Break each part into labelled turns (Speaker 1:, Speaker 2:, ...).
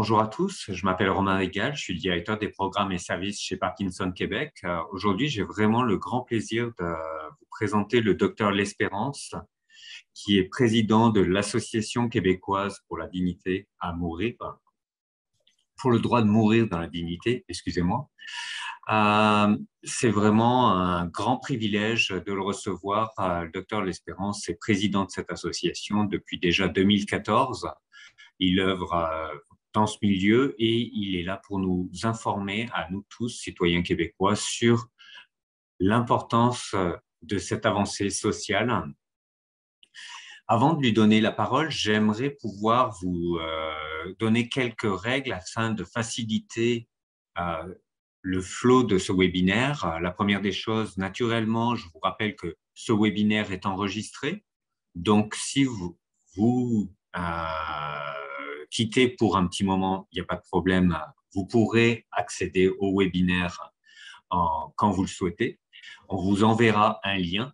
Speaker 1: Bonjour à tous, je m'appelle Romain Régal, je suis directeur des programmes et services chez Parkinson Québec. Euh, aujourd'hui, j'ai vraiment le grand plaisir de vous présenter le docteur L'Espérance, qui est président de l'Association québécoise pour la dignité à mourir, pour le droit de mourir dans la dignité, excusez-moi. Euh, c'est vraiment un grand privilège de le recevoir. Euh, le docteur L'Espérance est président de cette association depuis déjà 2014. Il œuvre dans ce milieu et il est là pour nous informer à nous tous, citoyens québécois, sur l'importance euh, de cette avancée sociale. Avant de lui donner la parole, j'aimerais pouvoir vous euh, donner quelques règles afin de faciliter euh, le flot de ce webinaire. La première des choses, naturellement, je vous rappelle que ce webinaire est enregistré. Donc, si vous, vous quitter pour un petit moment, il n'y a pas de problème. Vous pourrez accéder au webinaire euh, quand vous le souhaitez. On vous enverra un lien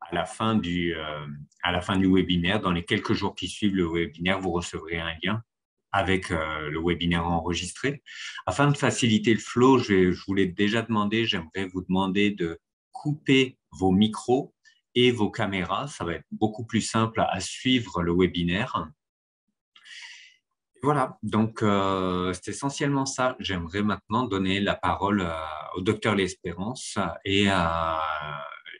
Speaker 1: à la fin du, euh, à la fin du webinaire. Dans les quelques jours qui suivent le webinaire, vous recevrez un lien avec euh, le webinaire enregistré. Afin de faciliter le flow, je, je vous l'ai déjà demandé, j'aimerais vous demander de couper vos micros et vos caméras. Ça va être beaucoup plus simple à suivre le webinaire. Voilà, donc euh, c'est essentiellement ça. J'aimerais maintenant donner la parole euh, au docteur L'Espérance et, euh,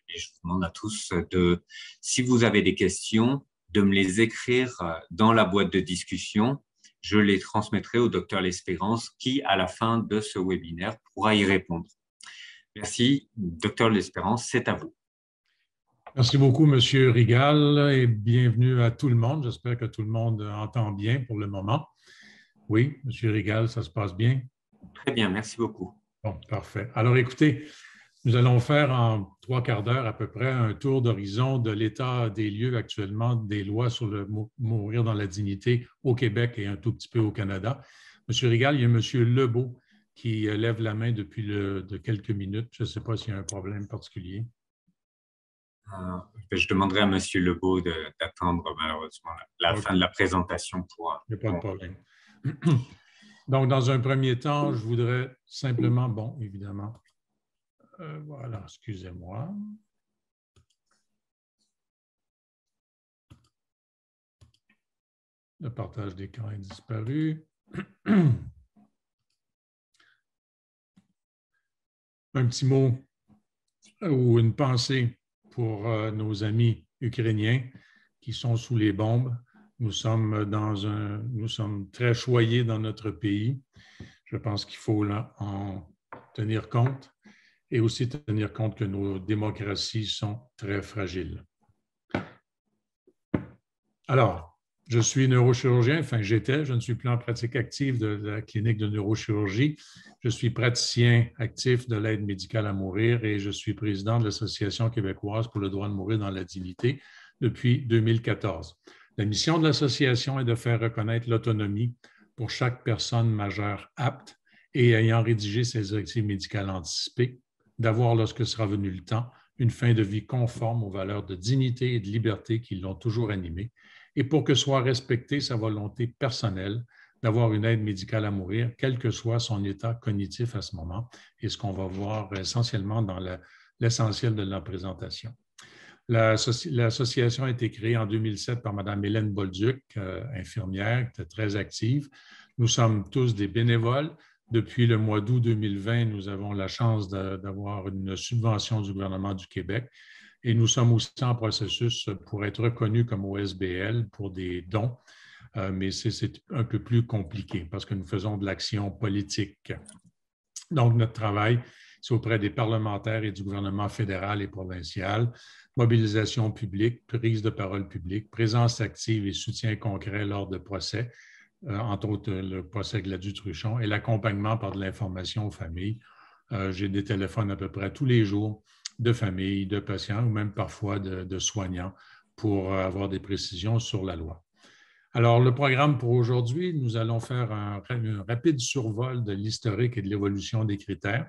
Speaker 1: et, je vous demande à tous de, si vous avez des questions, de me les écrire dans la boîte de discussion. Je les transmettrai au docteur L'Espérance qui, à la fin de ce webinaire, pourra y répondre. Merci, docteur L'Espérance, c'est à vous.
Speaker 2: Merci beaucoup, Monsieur Rigal, et bienvenue à tout le monde. J'espère que tout le monde entend bien pour le moment. Oui, Monsieur Rigal, ça se passe bien?
Speaker 1: Très bien, merci beaucoup.
Speaker 2: Bon, parfait. Alors, écoutez, nous allons faire en trois quarts d'heure à peu près un tour d'horizon de l'état des lieux actuellement des lois sur le mourir dans la dignité au Québec et un tout petit peu au Canada. Monsieur Rigal, il y a Monsieur Lebeau qui euh, lève la main depuis de quelques minutes. Je ne sais pas s'il y a un problème particulier.
Speaker 1: Euh, je demanderai à M. Lebeau d'attendre malheureusement la, fin de la présentation pour. Euh, Il n'y a pas de problème.
Speaker 2: Donc, dans un premier temps, je voudrais simplement, bon, évidemment, euh, voilà, excusez-moi. Le partage d'écran est disparu. Un petit mot ou une pensée pour euh, nos amis ukrainiens qui sont sous les bombes. Nous sommes, dans un, nous sommes très choyés dans notre pays. Je pense qu'il faut en tenir compte et aussi tenir compte que nos démocraties sont très fragiles. Alors, je suis neurochirurgien, enfin j'étais, je ne suis plus en pratique active de la clinique de neurochirurgie. Je suis praticien actif de l'aide médicale à mourir et je suis président de l'Association québécoise pour le droit de mourir dans la dignité depuis 2014. La mission de l'association est de faire reconnaître l'autonomie pour chaque personne majeure apte et ayant rédigé ses directives médicales anticipés, d'avoir, lorsque sera venu le temps, une fin de vie conforme aux valeurs de dignité et de liberté qui l'ont toujours animée et pour que soit respectée sa volonté personnelle d'avoir une aide médicale à mourir, quel que soit son état cognitif à ce moment, et ce qu'on va voir essentiellement dans l'essentiel de la présentation. L'association a été créée en 2007 par Mme Hélène Bolduc, euh, infirmière, qui très active. Nous sommes tous des bénévoles. Depuis le mois d'août 2020, nous avons la chance d'avoir une subvention du gouvernement du Québec et nous sommes aussi en processus pour être reconnus comme OSBL pour des dons, euh, mais c'est un peu plus compliqué parce que nous faisons de l'action politique. Donc, notre travail, c'est auprès des parlementaires et du gouvernement fédéral et provincial, mobilisation publique, prise de parole publique, présence active et soutien concret lors de procès, euh, entre autres euh, le procès Gladue-Truchon, et l'accompagnement par de l'information aux familles. J'ai des téléphones à peu près tous les jours de familles, de patients ou même parfois de, soignants pour euh, avoir des précisions sur la loi. Alors, le programme pour aujourd'hui, nous allons faire un, rapide survol de l'historique et de l'évolution des critères.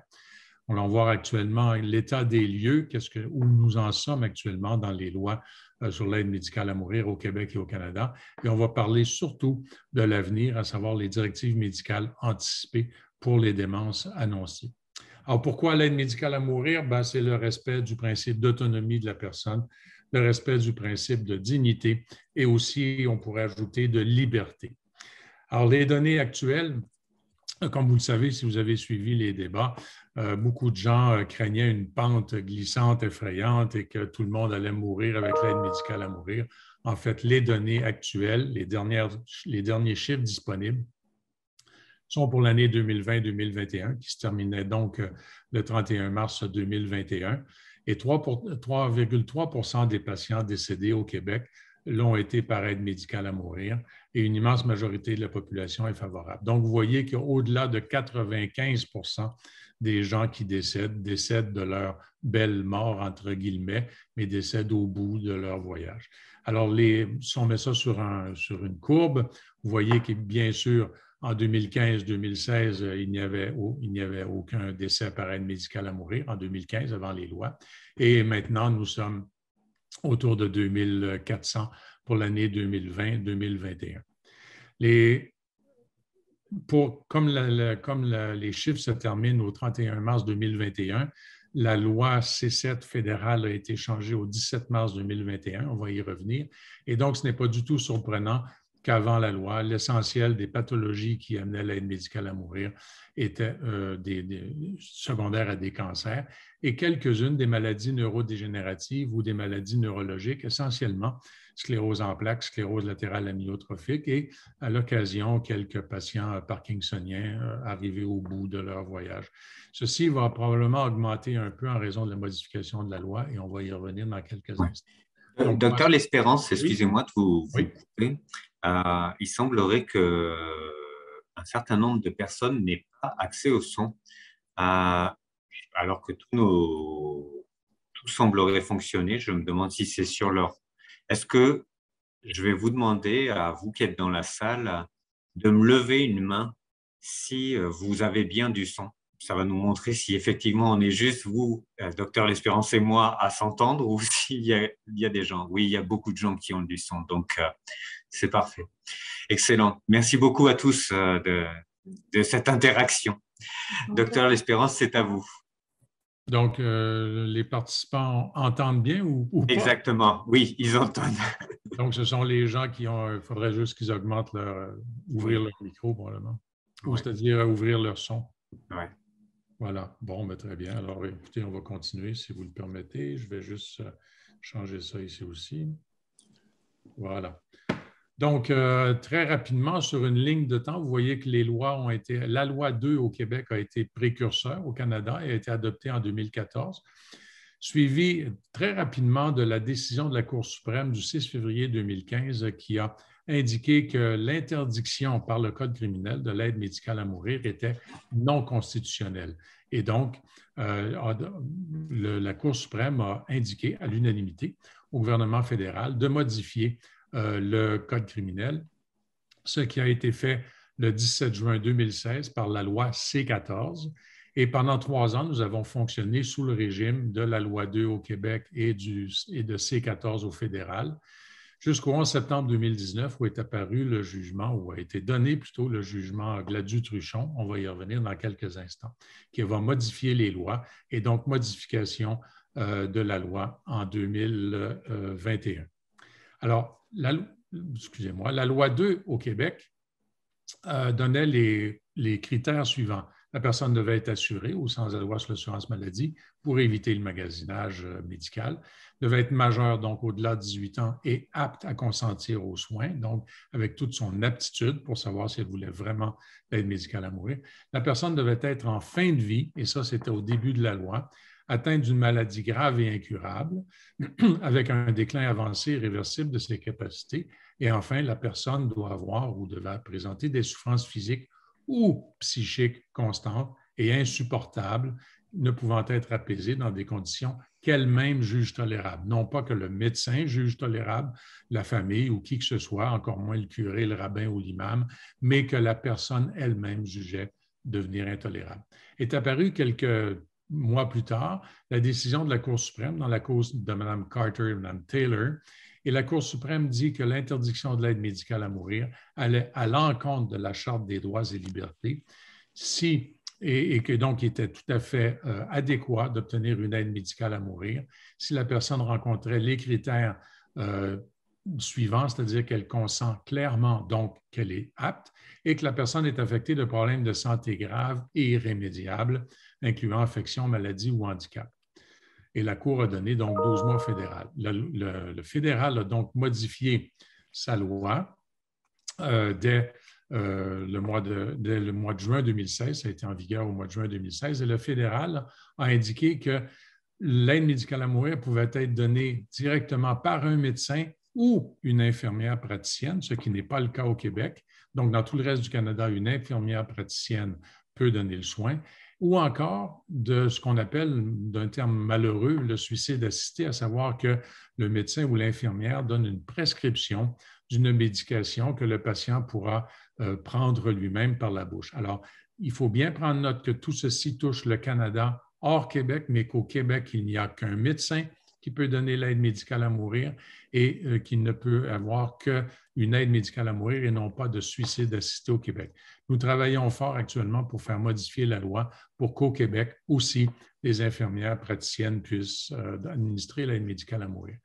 Speaker 2: On va voir actuellement l'état des lieux, qu'est-ce que, où nous en sommes actuellement dans les lois euh, sur l'aide médicale à mourir au Québec et au Canada. Et on va parler surtout de l'avenir, à savoir les directives médicales anticipées pour les démences annoncées. Alors, ah, pourquoi l'aide médicale à mourir? Ben, c'est le respect du principe d'autonomie de la personne, le respect du principe de dignité et aussi, on pourrait ajouter, de liberté. Alors, les données actuelles, comme vous le savez, si vous avez suivi les débats, euh, beaucoup de gens euh, craignaient une pente glissante, effrayante et que tout le monde allait mourir avec l'aide médicale à mourir. En fait, les données actuelles, les, dernières, les derniers chiffres disponibles sont pour l'année 2020-2021, qui se terminait donc euh, le 31 mars 2021. Et 3,3 des patients décédés au Québec l'ont été par aide médicale à mourir et une immense majorité de la population est favorable. Donc, vous voyez qu'au-delà de 95 des gens qui décèdent décèdent de leur belle mort, entre guillemets, mais décèdent au bout de leur voyage. Alors, les, si on met ça sur, sur une courbe, vous voyez que, bien sûr, en 2015-2016, euh, il n'y avait, avait, aucun décès par aide médicale à mourir en 2015 avant les lois. Et maintenant, nous sommes autour de 2400 pour l'année 2020-2021. comme, les chiffres se terminent au 31 mars 2021, la loi C7 fédérale a été changée au 17 mars 2021. On va y revenir. Et donc, ce n'est pas du tout surprenant qu'avant la loi, l'essentiel des pathologies qui amenaient l'aide médicale à mourir étaient euh, des, secondaires à des cancers et quelques-unes des maladies neurodégénératives ou des maladies neurologiques, essentiellement sclérose en plaques, sclérose latérale amyotrophique et à l'occasion quelques patients parkinsoniens euh, arrivés au bout de leur voyage. Ceci va probablement augmenter un peu en raison de la modification de la loi et on va y revenir dans quelques instants.
Speaker 1: Docteur L'Espérance, excusez-moi de vous, oui. Euh, il semblerait que un certain nombre de personnes n'aient pas accès au son, euh, alors que tout, semblerait fonctionner. Je me demande si c'est sur leur. Est-ce que je vais vous demander, à vous qui êtes dans la salle, de me lever une main si euh, vous avez bien du son ça va nous montrer si effectivement on est juste, vous, euh, docteur L'Espérance et moi, à s'entendre ou s'il y, y, a des gens. Oui, il y a beaucoup de gens qui ont du son, donc euh, c'est parfait. Excellent. Merci beaucoup à tous euh, de, cette interaction. Docteur L'Espérance, c'est à vous.
Speaker 2: Donc, les participants
Speaker 1: entendent bien ou, pas? Exactement, oui, ils entendent.
Speaker 2: Donc, ce sont les gens qui ont. Il faudrait juste qu'ils augmentent leur. ouvrir leur micro, probablement. Ou c'est-à-dire ouvrir leur son. Voilà. Bon, mais ben, très bien. Alors, écoutez, on va continuer si vous le permettez. Je vais juste euh, changer ça ici aussi. Voilà. Donc, euh, très rapidement, sur une ligne de temps, vous voyez que les lois ont été, la loi 2 au Québec a été précurseur au Canada et a été adoptée en 2014, suivie très rapidement de la décision de la Cour suprême du 6 février 2015 qui a indiqué que l'interdiction par le Code criminel de l'aide médicale à mourir était non constitutionnelle. Et donc, euh, la Cour suprême a indiqué à l'unanimité au gouvernement fédéral de modifier euh, le Code criminel, ce qui a été fait le 17 juin 2016 par la loi C14. Et pendant trois ans, nous avons fonctionné sous le régime de la loi 2 au Québec et, et de C14 au fédéral jusqu'au 11 septembre 2019 où est apparu le jugement, ou a été donné plutôt le jugement Gladu-Truchon, on va y revenir dans quelques instants, qui va modifier les lois et donc modification euh, de la loi en 2021. Euh, Alors, la, excusez-moi, la loi 2 au Québec euh, donnait les critères suivants la personne devait être assurée ou sans de l'assurance maladie pour éviter le magasinage euh, médical, devait être majeure, donc au-delà de 18 ans, et apte à consentir aux soins, donc avec toute son aptitude pour savoir si elle voulait vraiment être médicale à mourir. La personne devait être en fin de vie, et ça c'était au début de la loi, atteinte d'une maladie grave et incurable, avec un déclin avancé et réversible de ses capacités. Et enfin, la personne doit avoir ou devait présenter des souffrances physiques ou psychique constante et insupportable, ne pouvant être apaisée dans des conditions qu'elle-même juge tolérable. Non pas que le médecin juge tolérable, la famille ou qui que ce soit, encore moins le curé, le rabbin ou l'imam, mais que la personne elle-même jugeait devenir intolérable. Est apparue quelques mois plus tard la décision de la Cour suprême dans la cause de Mme Carter et Mme Taylor, et la Cour suprême dit que l'interdiction de l'aide médicale à mourir allait à l'encontre de la Charte des droits et libertés si, et, que donc il était tout à fait euh, adéquat d'obtenir une aide médicale à mourir si la personne rencontrait les critères euh, suivants, c'est-à-dire qu'elle consent clairement donc qu'elle est apte et que la personne est affectée de problèmes de santé graves et irrémédiables, incluant affection, maladie ou handicap et la Cour a donné donc 12 mois fédéral. Le, fédéral a donc modifié sa loi euh, euh, le mois dès le mois de juin 2016, ça a été en vigueur au mois de juin 2016, et le fédéral a indiqué que l'aide médicale à mourir pouvait être donnée directement par un médecin ou une infirmière praticienne, ce qui n'est pas le cas au Québec. Donc, dans tout le reste du Canada, une infirmière praticienne peut donner le soin ou encore de ce qu'on appelle, d'un terme malheureux, le suicide assisté, à savoir que le médecin ou l'infirmière donne une prescription d'une médication que le patient pourra euh, prendre lui-même par la bouche. Alors, il faut bien prendre note que tout ceci touche le Canada hors Québec, mais qu'au Québec, il n'y a qu'un médecin, qui peut donner l'aide médicale à mourir et euh, qui ne peut avoir qu'une aide médicale à mourir et non pas de suicide assisté au Québec. Nous travaillons fort actuellement pour faire modifier la loi pour qu'au Québec aussi les infirmières praticiennes puissent euh, administrer l'aide médicale à mourir.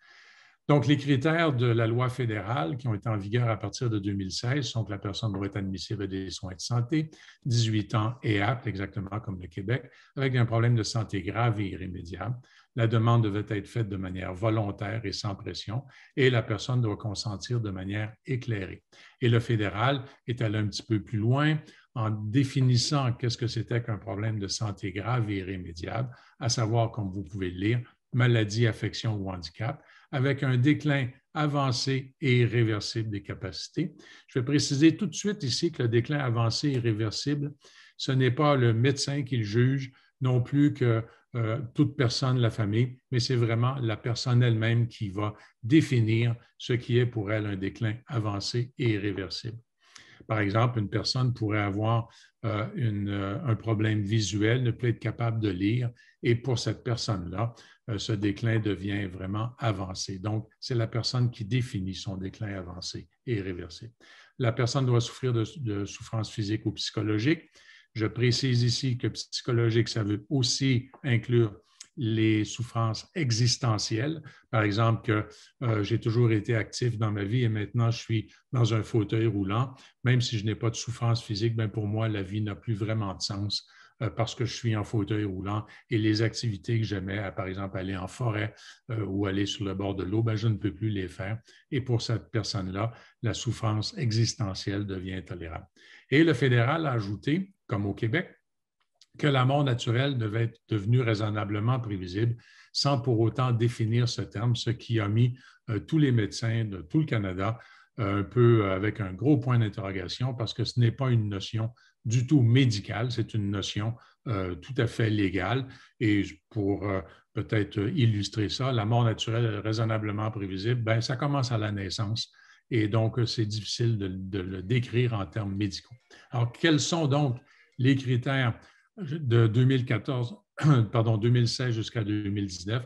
Speaker 2: Donc, les critères de la loi fédérale qui ont été en vigueur à partir de 2016 sont que la personne doit être admissible à des soins de santé, 18 ans et apte, exactement comme le Québec, avec un problème de santé grave et irrémédiable, la demande devait être faite de manière volontaire et sans pression et la personne doit consentir de manière éclairée. Et le fédéral est allé un petit peu plus loin en définissant qu'est-ce que c'était qu'un problème de santé grave et irrémédiable, à savoir, comme vous pouvez le lire, maladie, affection ou handicap, avec un déclin avancé et irréversible des capacités. Je vais préciser tout de suite ici que le déclin avancé et irréversible, ce n'est pas le médecin qui le juge, non plus que euh, toute personne, la famille, mais c'est vraiment la personne elle-même qui va définir ce qui est pour elle un déclin avancé et irréversible. Par exemple, une personne pourrait avoir euh, euh, un problème visuel, ne peut être capable de lire, et pour cette personne-là, ce déclin devient vraiment avancé. Donc, c'est la personne qui définit son déclin avancé et irréversible. La personne doit souffrir de souffrances physiques ou psychologiques. Je précise ici que psychologique, ça veut aussi inclure les souffrances existentielles. Par exemple, que euh, j'ai toujours été actif dans ma vie et maintenant je suis dans un fauteuil roulant. Même si je n'ai pas de souffrance physique, bien pour moi, la vie n'a plus vraiment de sens euh, parce que je suis en fauteuil roulant et les activités que j'aimais, par exemple aller en forêt euh, ou aller sur le bord de l'eau, ben, je ne peux plus les faire. Et pour cette personne-là, la souffrance existentielle devient intolérable. Et le fédéral a ajouté comme au Québec, que la mort naturelle devait être devenue raisonnablement prévisible sans pour autant définir ce terme, ce qui a mis euh, tous les médecins de tout le Canada euh, un peu euh, avec un gros point d'interrogation parce que ce n'est pas une notion du tout médicale, c'est une notion tout à fait légale. Et pour peut-être illustrer ça, la mort naturelle raisonnablement prévisible, ben, ça commence à la naissance. Et donc, c'est difficile de, le décrire en termes médicaux. Alors, quels sont donc les critères de 2014, pardon, 2016 jusqu'à 2019.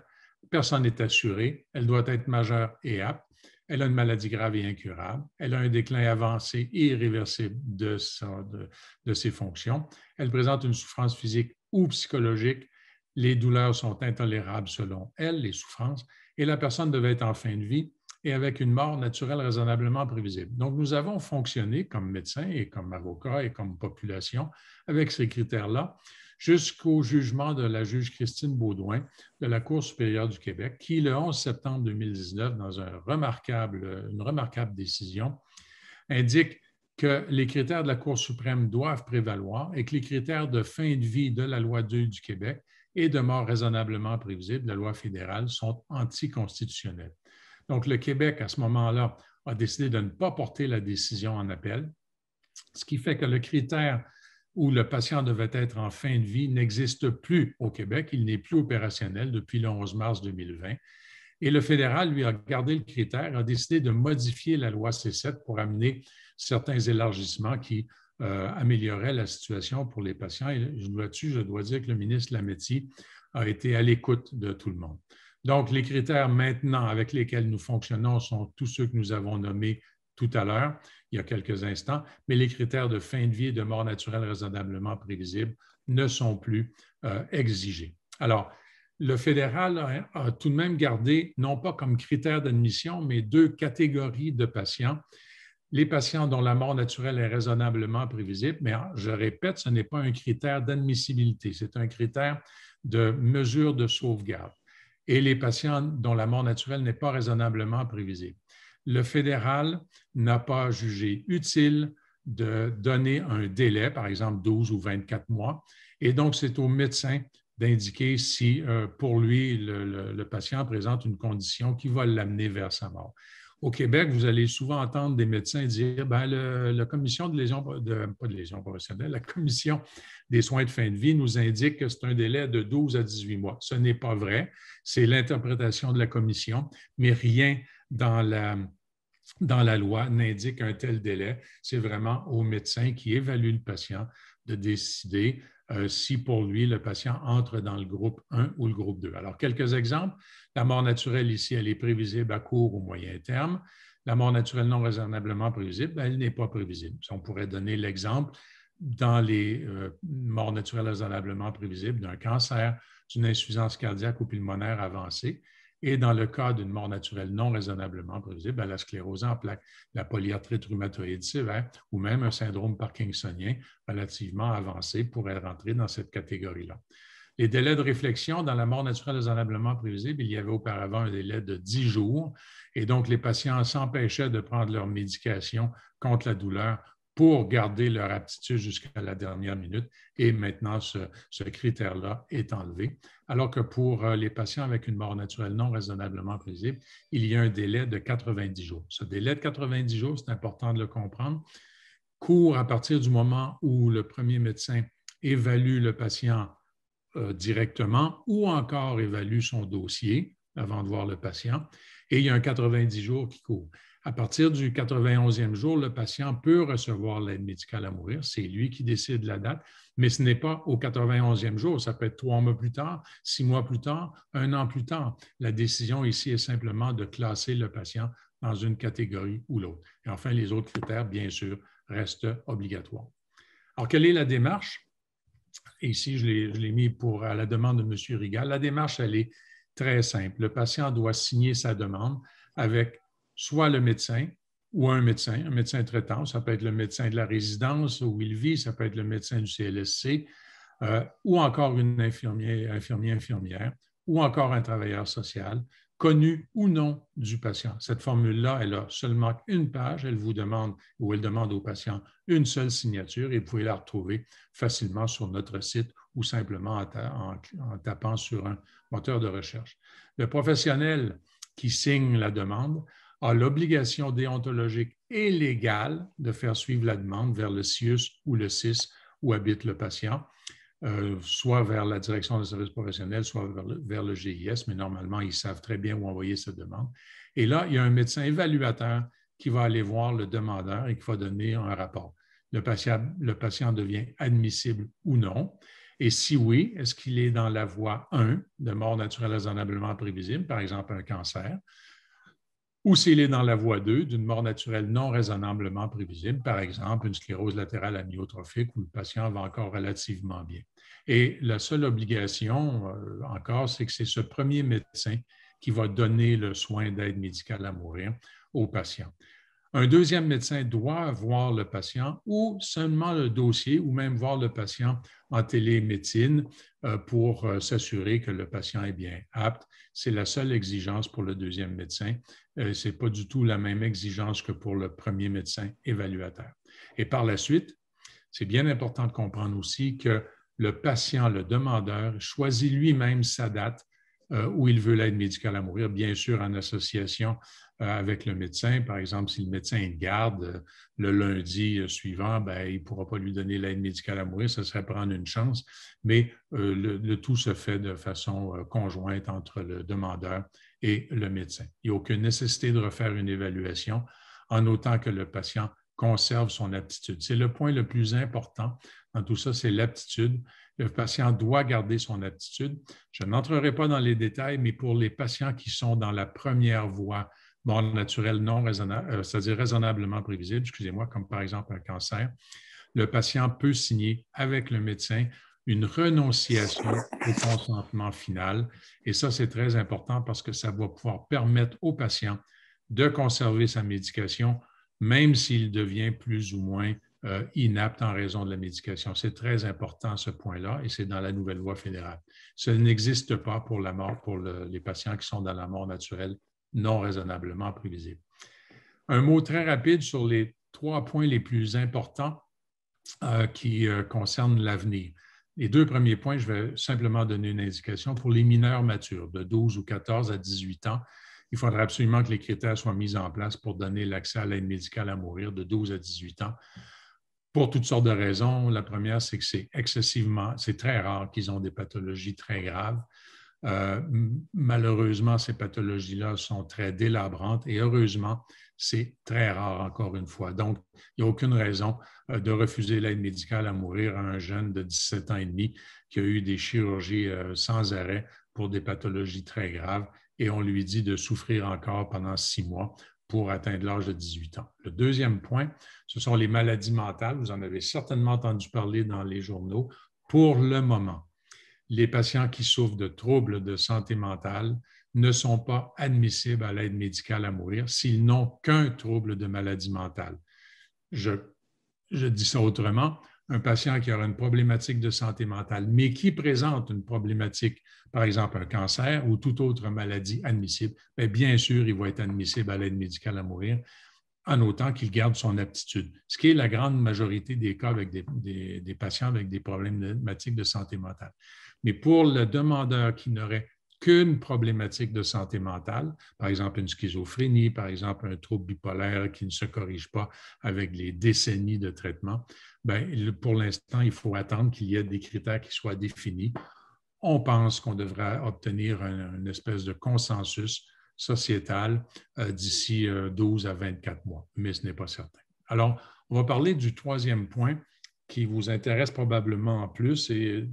Speaker 2: Personne n'est assurée. Elle doit être majeure et apte. Elle a une maladie grave et incurable. Elle a un déclin avancé et irréversible de ses fonctions. Elle présente une souffrance physique ou psychologique. Les douleurs sont intolérables selon elle, les souffrances. Et la personne devait être en fin de vie et avec une mort naturelle raisonnablement prévisible. Donc, nous avons fonctionné comme médecins et comme avocats et comme population avec ces critères-là jusqu'au jugement de la juge Christine Baudouin de la Cour supérieure du Québec, qui, le 11 septembre 2019, dans un remarquable, une remarquable décision, indique que les critères de la Cour suprême doivent prévaloir et que les critères de fin de vie de la loi 2 du Québec et de mort raisonnablement prévisible de la loi fédérale sont anticonstitutionnels. Donc, le Québec, à ce moment-là, a décidé de ne pas porter la décision en appel, ce qui fait que le critère où le patient devait être en fin de vie n'existe plus au Québec. Il n'est plus opérationnel depuis le 11 mars 2020. Et le fédéral, lui, a gardé le critère, a décidé de modifier la loi C7 pour amener certains élargissements qui euh, amélioraient la situation pour les patients. Et je dois, je dois dire que le ministre Lametti a été à l'écoute de tout le monde. Donc, les critères maintenant avec lesquels nous fonctionnons sont tous ceux que nous avons nommés tout à l'heure, il y a quelques instants, mais les critères de fin de vie et de mort naturelle raisonnablement prévisible ne sont plus euh, exigés. Alors, le fédéral a, tout de même gardé, non pas comme critère d'admission, mais deux catégories de patients. Les patients dont la mort naturelle est raisonnablement prévisible, mais je répète, ce n'est pas un critère d'admissibilité, c'est un critère de mesure de sauvegarde et les patients dont la mort naturelle n'est pas raisonnablement prévisible. Le fédéral n'a pas jugé utile de donner un délai, par exemple 12 ou 24 mois, et donc c'est au médecin d'indiquer si euh, pour lui le patient présente une condition qui va l'amener vers sa mort au Québec, vous allez souvent entendre des médecins dire ben, la commission de pas la commission des soins de fin de vie nous indique que c'est un délai de 12 à 18 mois. Ce n'est pas vrai. C'est l'interprétation de la commission, mais rien dans la, dans la loi n'indique un tel délai. C'est vraiment aux médecins qui évalue le patient de décider euh, si pour lui, le patient entre dans le groupe 1 ou le groupe 2. Alors, quelques exemples. La mort naturelle ici, elle est prévisible à court ou moyen terme. La mort naturelle non raisonnablement prévisible, ben, elle n'est pas prévisible. On pourrait donner l'exemple dans les euh, morts naturelles raisonnablement prévisibles d'un cancer, d'une insuffisance cardiaque ou pulmonaire avancée. Et dans le cas d'une mort naturelle non raisonnablement prévisible, ben, la sclérose en plaques, la polyarthrite rhumatoïde sévère hein, ou même un syndrome parkinsonien relativement avancé pourrait rentrer dans cette catégorie-là. Les délais de réflexion dans la mort naturelle raisonnablement prévisible, il y avait auparavant un délai de 10 jours et donc les patients s'empêchaient de prendre leur médication contre la douleur pour garder leur aptitude jusqu'à la dernière minute. Et maintenant, ce, critère-là est enlevé. Alors que pour euh, les patients avec une mort naturelle non raisonnablement prévisible, il y a un délai de 90 jours. Ce délai de 90 jours, c'est important de le comprendre, court à partir du moment où le premier médecin évalue le patient euh, directement ou encore évalue son dossier avant de voir le patient. Et il y a un 90 jours qui court. À partir du 91e jour, le patient peut recevoir l'aide médicale à mourir. C'est lui qui décide la date, mais ce n'est pas au 91e jour. Ça peut être trois mois plus tard, six mois plus tard, un an plus tard. La décision ici est simplement de classer le patient dans une catégorie ou l'autre. Et enfin, les autres critères, bien sûr, restent obligatoires. Alors, quelle est la démarche? Ici, je l'ai mis pour, la demande de M. Rigal. La démarche, elle est très simple. Le patient doit signer sa demande avec soit le médecin ou un médecin, un médecin traitant, ça peut être le médecin de la résidence où il vit, ça peut être le médecin du CLSC, euh, ou encore une infirmière, infirmier, infirmière, ou encore un travailleur social, connu ou non du patient. Cette formule-là, elle a seulement une page, elle vous demande, ou elle demande au patient une seule signature et vous pouvez la retrouver facilement sur notre site ou simplement en tapant sur un moteur de recherche. Le professionnel qui signe la demande a l'obligation déontologique et légale de faire suivre la demande vers le CIUS ou le CIS où habite le patient, euh, soit vers la direction des services professionnels, soit vers le, GIS, mais normalement, ils savent très bien où envoyer cette demande. Et là, il y a un médecin évaluateur qui va aller voir le demandeur et qui va donner un rapport. Le patient, le patient devient admissible ou non. Et si oui, est-ce qu'il est dans la voie 1 de mort naturelle raisonnablement prévisible, par exemple un cancer? ou s'il est dans la voie 2 d'une mort naturelle non raisonnablement prévisible, par exemple une sclérose latérale amyotrophique où le patient va encore relativement bien. Et la seule obligation euh, encore, c'est que c'est ce premier médecin qui va donner le soin d'aide médicale à mourir au patient. Un deuxième médecin doit voir le patient ou seulement le dossier ou même voir le patient en télémédecine euh, pour euh, s'assurer que le patient est bien apte. C'est la seule exigence pour le deuxième médecin. Euh, Ce n'est pas du tout la même exigence que pour le premier médecin évaluateur. Et par la suite, c'est bien important de comprendre aussi que le patient, le demandeur, choisit lui-même sa date où il veut l'aide médicale à mourir, bien sûr en association euh, avec le médecin. Par exemple, si le médecin garde euh, le lundi euh, suivant, ben, il ne pourra pas lui donner l'aide médicale à mourir, ça serait prendre une chance. Mais le, tout se fait de façon conjointe entre le demandeur et le médecin. Il n'y a aucune nécessité de refaire une évaluation en autant que le patient conserve son aptitude. C'est le point le plus important dans tout ça, c'est l'aptitude. Le patient doit garder son aptitude. Je n'entrerai pas dans les détails, mais pour les patients qui sont dans la première voie, mort naturelle non raisonnable, euh, c'est-à-dire raisonnablement prévisible, excusez-moi, comme par exemple un cancer, le patient peut signer avec le médecin une renonciation au consentement final. Et ça, c'est très important parce que ça va pouvoir permettre au patient de conserver sa médication, même s'il devient plus ou moins euh, inapte en raison de la médication. C'est très important ce point-là et c'est dans la nouvelle loi fédérale. Ça n'existe pas pour la mort, pour les patients qui sont dans la mort naturelle non raisonnablement prévisible. Un mot très rapide sur les trois points les plus importants euh, qui euh, concernent l'avenir. Les deux premiers points, je vais simplement donner une indication. Pour les mineurs matures de 12 ou 14 à 18 ans, il faudra absolument que les critères soient mis en place pour donner l'accès à l'aide médicale à mourir de 12 à 18 ans pour toutes sortes de raisons. La première, c'est que c'est excessivement, c'est très rare qu'ils ont des pathologies très graves. Euh, malheureusement, ces pathologies-là sont très délabrantes et heureusement, c'est très rare encore une fois. Donc, il n'y a aucune raison euh, de refuser l'aide médicale à mourir à un jeune de 17 ans et demi qui a eu des chirurgies euh, sans arrêt pour des pathologies très graves et on lui dit de souffrir encore pendant six mois pour atteindre l'âge de 18 ans. Le deuxième point, ce sont les maladies mentales. Vous en avez certainement entendu parler dans les journaux. Pour le moment, les patients qui souffrent de troubles de santé mentale ne sont pas admissibles à l'aide médicale à mourir s'ils n'ont qu'un trouble de maladie mentale. Je, dis ça autrement, un patient qui aura une problématique de santé mentale, mais qui présente une problématique, par exemple un cancer ou toute autre maladie admissible, ben, bien, sûr, il va être admissible à l'aide médicale à mourir en autant qu'il garde son aptitude, ce qui est la grande majorité des cas avec des, des patients avec des problématiques de santé mentale. Mais pour le demandeur qui n'aurait qu'une problématique de santé mentale, par exemple une schizophrénie, par exemple un trouble bipolaire qui ne se corrige pas avec les décennies de traitement, ben, pour l'instant, il faut attendre qu'il y ait des critères qui soient définis. On pense qu'on devrait obtenir une espèce de consensus sociétal euh, d'ici 12 euh, à 24 mois, mais ce n'est pas certain. Alors, on va parler du troisième point, qui vous intéresse probablement en plus. Et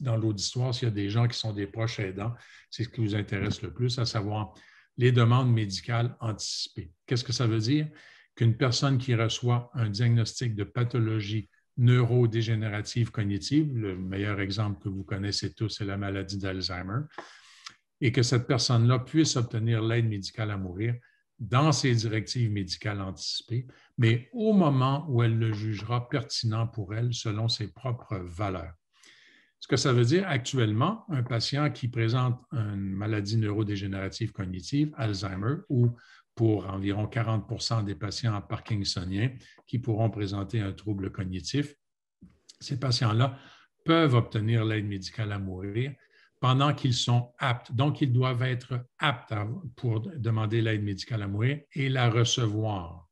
Speaker 2: dans l'auditoire, s'il y a des gens qui sont des proches aidants, c'est ce qui vous intéresse le plus, à savoir les demandes médicales anticipées. Qu'est-ce que ça veut dire? Qu'une personne qui reçoit un diagnostic de pathologie neurodégénérative cognitive, le meilleur exemple que vous connaissez tous, c'est la maladie d'Alzheimer, et que cette personne-là puisse obtenir l'aide médicale à mourir dans ses directives médicales anticipées, mais au moment où elle le jugera pertinent pour elle selon ses propres valeurs. Ce que ça veut dire actuellement, un patient qui présente une maladie neurodégénérative cognitive, Alzheimer, ou pour environ 40 des patients parkinsoniens qui pourront présenter un trouble cognitif, ces patients-là peuvent obtenir l'aide médicale à mourir pendant qu'ils sont aptes. Donc, ils doivent être aptes pour demander l'aide médicale à mourir et la recevoir.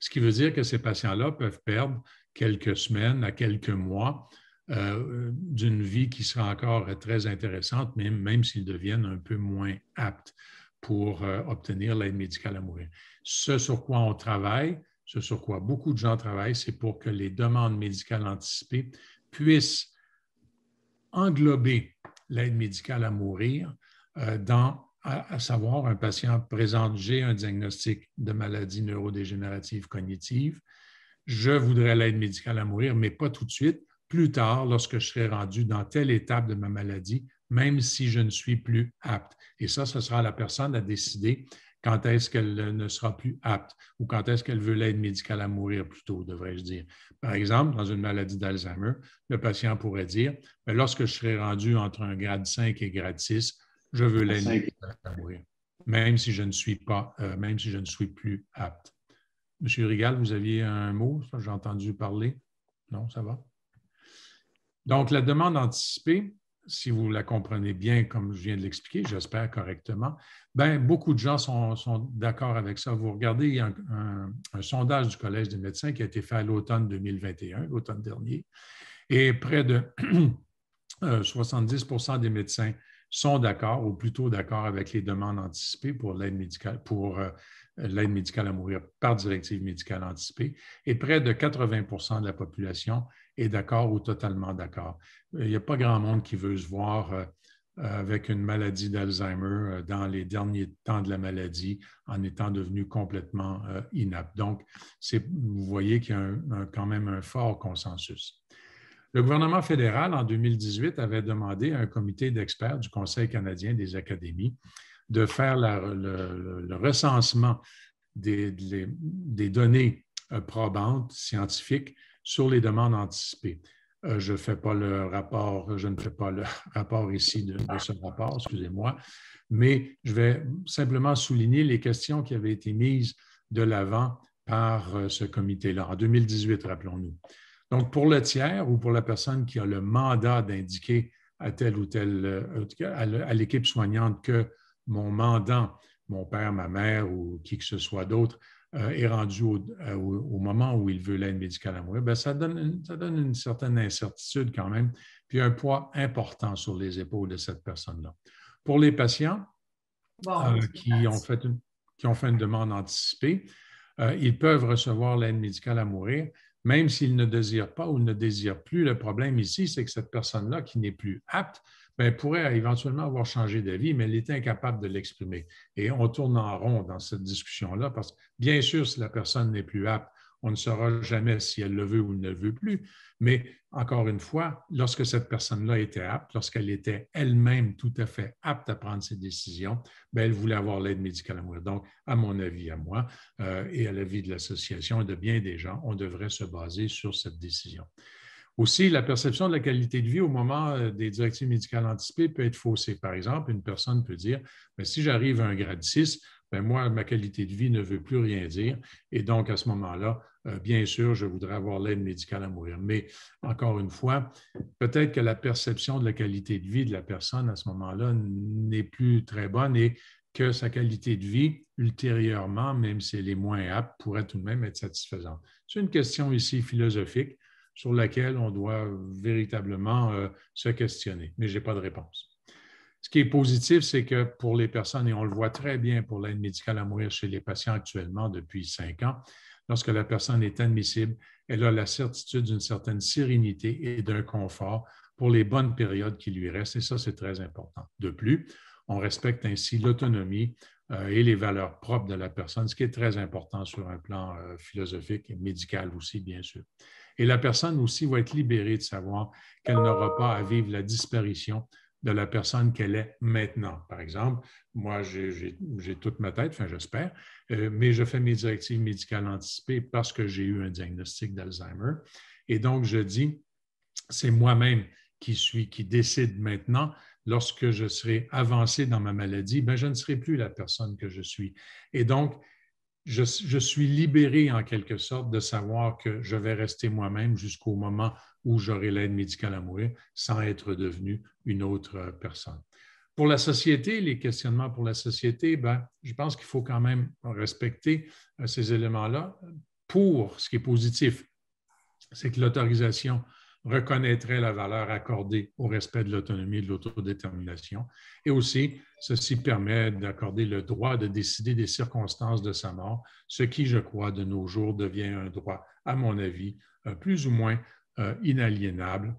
Speaker 2: Ce qui veut dire que ces patients-là peuvent perdre quelques semaines à quelques mois euh, d'une vie qui sera encore très intéressante, même même s'ils deviennent un peu moins aptes pour euh, obtenir l'aide médicale à mourir. Ce sur quoi on travaille, ce sur quoi beaucoup de gens travaillent, c'est pour que les demandes médicales anticipées puissent englober l'aide médicale à mourir, euh, dans, à, savoir, un patient présente, j'ai un diagnostic de maladie neurodégénérative cognitive, je voudrais l'aide médicale à mourir, mais pas tout de suite, plus tard, lorsque je serai rendu dans telle étape de ma maladie, même si je ne suis plus apte. Et ça, ce sera à la personne à décider quand est-ce qu'elle ne sera plus apte ou quand est-ce qu'elle veut l'aide médicale à mourir plutôt, devrais-je dire. Par exemple, dans une maladie d'Alzheimer, le patient pourrait dire, ben, lorsque je serai rendu entre un grade 5 et grade 6, je veux l'aide médicale à mourir, même si je ne suis pas, euh, même si je ne suis plus apte. Monsieur Rigal, vous aviez un mot, j'ai entendu parler. Non, ça va. Donc, la demande anticipée, si vous la comprenez bien, comme je viens de l'expliquer, j'espère correctement, ben, beaucoup de gens sont, sont d'accord avec ça. Vous regardez il un, a un, sondage du Collège des médecins qui a été fait à l'automne 2021, l'automne dernier, et près de 70 euh, des médecins sont d'accord ou plutôt d'accord avec les demandes anticipées pour l'aide médicale, pour euh, l'aide médicale à mourir par directive médicale anticipée, et près de 80 de la population est d'accord ou totalement d'accord. Il n'y a pas grand monde qui veut se voir euh, euh, avec une maladie d'Alzheimer euh, dans les derniers temps de la maladie en étant devenu complètement inapte. Donc, vous voyez qu'il y a quand même un fort consensus. Le gouvernement fédéral, en 2018, avait demandé à un comité d'experts du Conseil canadien des académies de faire le, recensement des données probantes, scientifiques, sur les demandes anticipées. Euh, je ne fais pas le rapport, ici de, ce rapport, excusez-moi, mais je vais simplement souligner les questions qui avaient été mises de l'avant par euh, ce comité-là, en 2018, rappelons-nous. Donc, pour le tiers ou pour la personne qui a le mandat d'indiquer à telle ou telle, euh, à l'équipe soignante que mon mandant, mon père, ma mère ou qui que ce soit d'autre, euh, est rendu euh, au, moment où il veut l'aide médicale à mourir, ben, ça, donne une, certaine incertitude quand même, puis un poids important sur les épaules de cette personne-là. Pour les patients
Speaker 1: euh, qui,
Speaker 2: ont fait une, qui ont fait une demande anticipée, ils peuvent recevoir l'aide médicale à mourir, même s'il ne désire pas ou ne désire plus. Le problème ici, c'est que cette personne-là qui n'est plus apte ben, pourrait éventuellement avoir changé d'avis, mais elle est incapable de l'exprimer. Et on tourne en rond dans cette discussion-là parce que, bien sûr, si la personne n'est plus apte, on ne saura jamais si elle le veut ou ne le veut plus. Mais encore une fois, lorsque cette personne-là était apte, lorsqu'elle était elle-même tout à fait apte à prendre ses décisions, ben, elle voulait avoir l'aide médicale à mourir. Donc, à mon avis, à moi euh, et à l'avis de l'association et de bien des gens, on devrait se baser sur cette décision. Aussi, la perception de la qualité de vie au moment euh, des directives médicales anticipées peut être faussée. Par exemple, une personne peut dire, ben, si j'arrive à un grade 6, ben, moi, ma qualité de vie ne veut plus rien dire. Et donc, à ce moment-là, euh, bien sûr, je voudrais avoir l'aide médicale à mourir. Mais encore une fois, peut-être que la perception de la qualité de vie de la personne à ce moment-là n'est plus très bonne et que sa qualité de vie, ultérieurement, même si elle est moins apte, pourrait tout de même être satisfaisante. C'est une question ici philosophique sur laquelle on doit véritablement euh, se questionner, mais je n'ai pas de réponse. Ce qui est positif, c'est que pour les personnes, et on le voit très bien pour l'aide médicale à mourir chez les patients actuellement depuis cinq ans, lorsque la personne est admissible, elle a la certitude d'une certaine sérénité et d'un confort pour les bonnes périodes qui lui restent, et ça, c'est très important. De plus, on respecte ainsi l'autonomie euh, et les valeurs propres de la personne, ce qui est très important sur un plan euh, philosophique et médical aussi, bien sûr. Et la personne aussi va être libérée de savoir qu'elle n'aura pas à vivre la disparition de la personne qu'elle est maintenant. Par exemple, moi, j'ai toute ma tête, enfin j'espère, euh, mais je fais mes directives médicales anticipées parce que j'ai eu un diagnostic d'Alzheimer. Et donc, je dis, c'est moi-même qui suis, qui décide maintenant. Lorsque je serai avancé dans ma maladie, ben, je ne serai plus la personne que je suis. Et donc, je, je, suis libéré en quelque sorte de savoir que je vais rester moi-même jusqu'au moment où j'aurai l'aide médicale à mourir sans être devenu une autre euh, personne. Pour la société, les questionnements pour la société, ben, je pense qu'il faut quand même respecter euh, ces éléments-là. Pour ce qui est positif, c'est que l'autorisation reconnaîtrait la valeur accordée au respect de l'autonomie et de l'autodétermination. Et aussi, ceci permet d'accorder le droit de décider des circonstances de sa mort, ce qui, je crois, de nos jours devient un droit, à mon avis, euh, plus ou moins euh, inaliénable,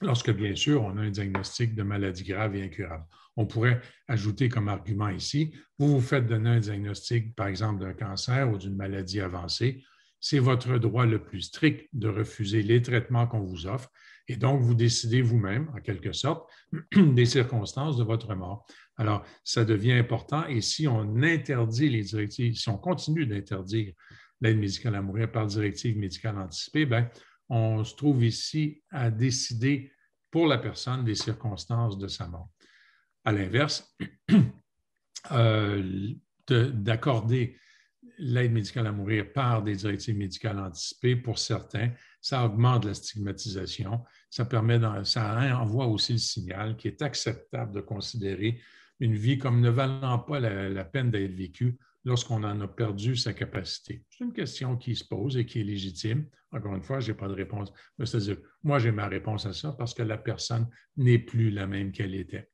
Speaker 2: lorsque bien sûr on a un diagnostic de maladie grave et incurable. On pourrait ajouter comme argument ici, vous vous faites donner un diagnostic, par exemple, d'un cancer ou d'une maladie avancée, c'est votre droit le plus strict de refuser les traitements qu'on vous offre. Et donc, vous décidez vous-même, en quelque sorte, des circonstances de votre mort. Alors, ça devient important. Et si on interdit les directives, si on continue d'interdire l'aide médicale à mourir par directive médicale anticipée, bien, on se trouve ici à décider pour la personne des circonstances de sa mort. À l'inverse, euh, d'accorder l'aide médicale à mourir par des directives médicales anticipées, pour certains, ça augmente la stigmatisation, ça, permet envoie aussi le signal qu'il est acceptable de considérer une vie comme ne valant pas la peine d'être vécue lorsqu'on en a perdu sa capacité? C'est une question qui se pose et qui est légitime. Encore une fois, je n'ai pas de réponse. C'est-à-dire, moi, j'ai ma réponse à ça parce que la personne n'est plus la même qu'elle était.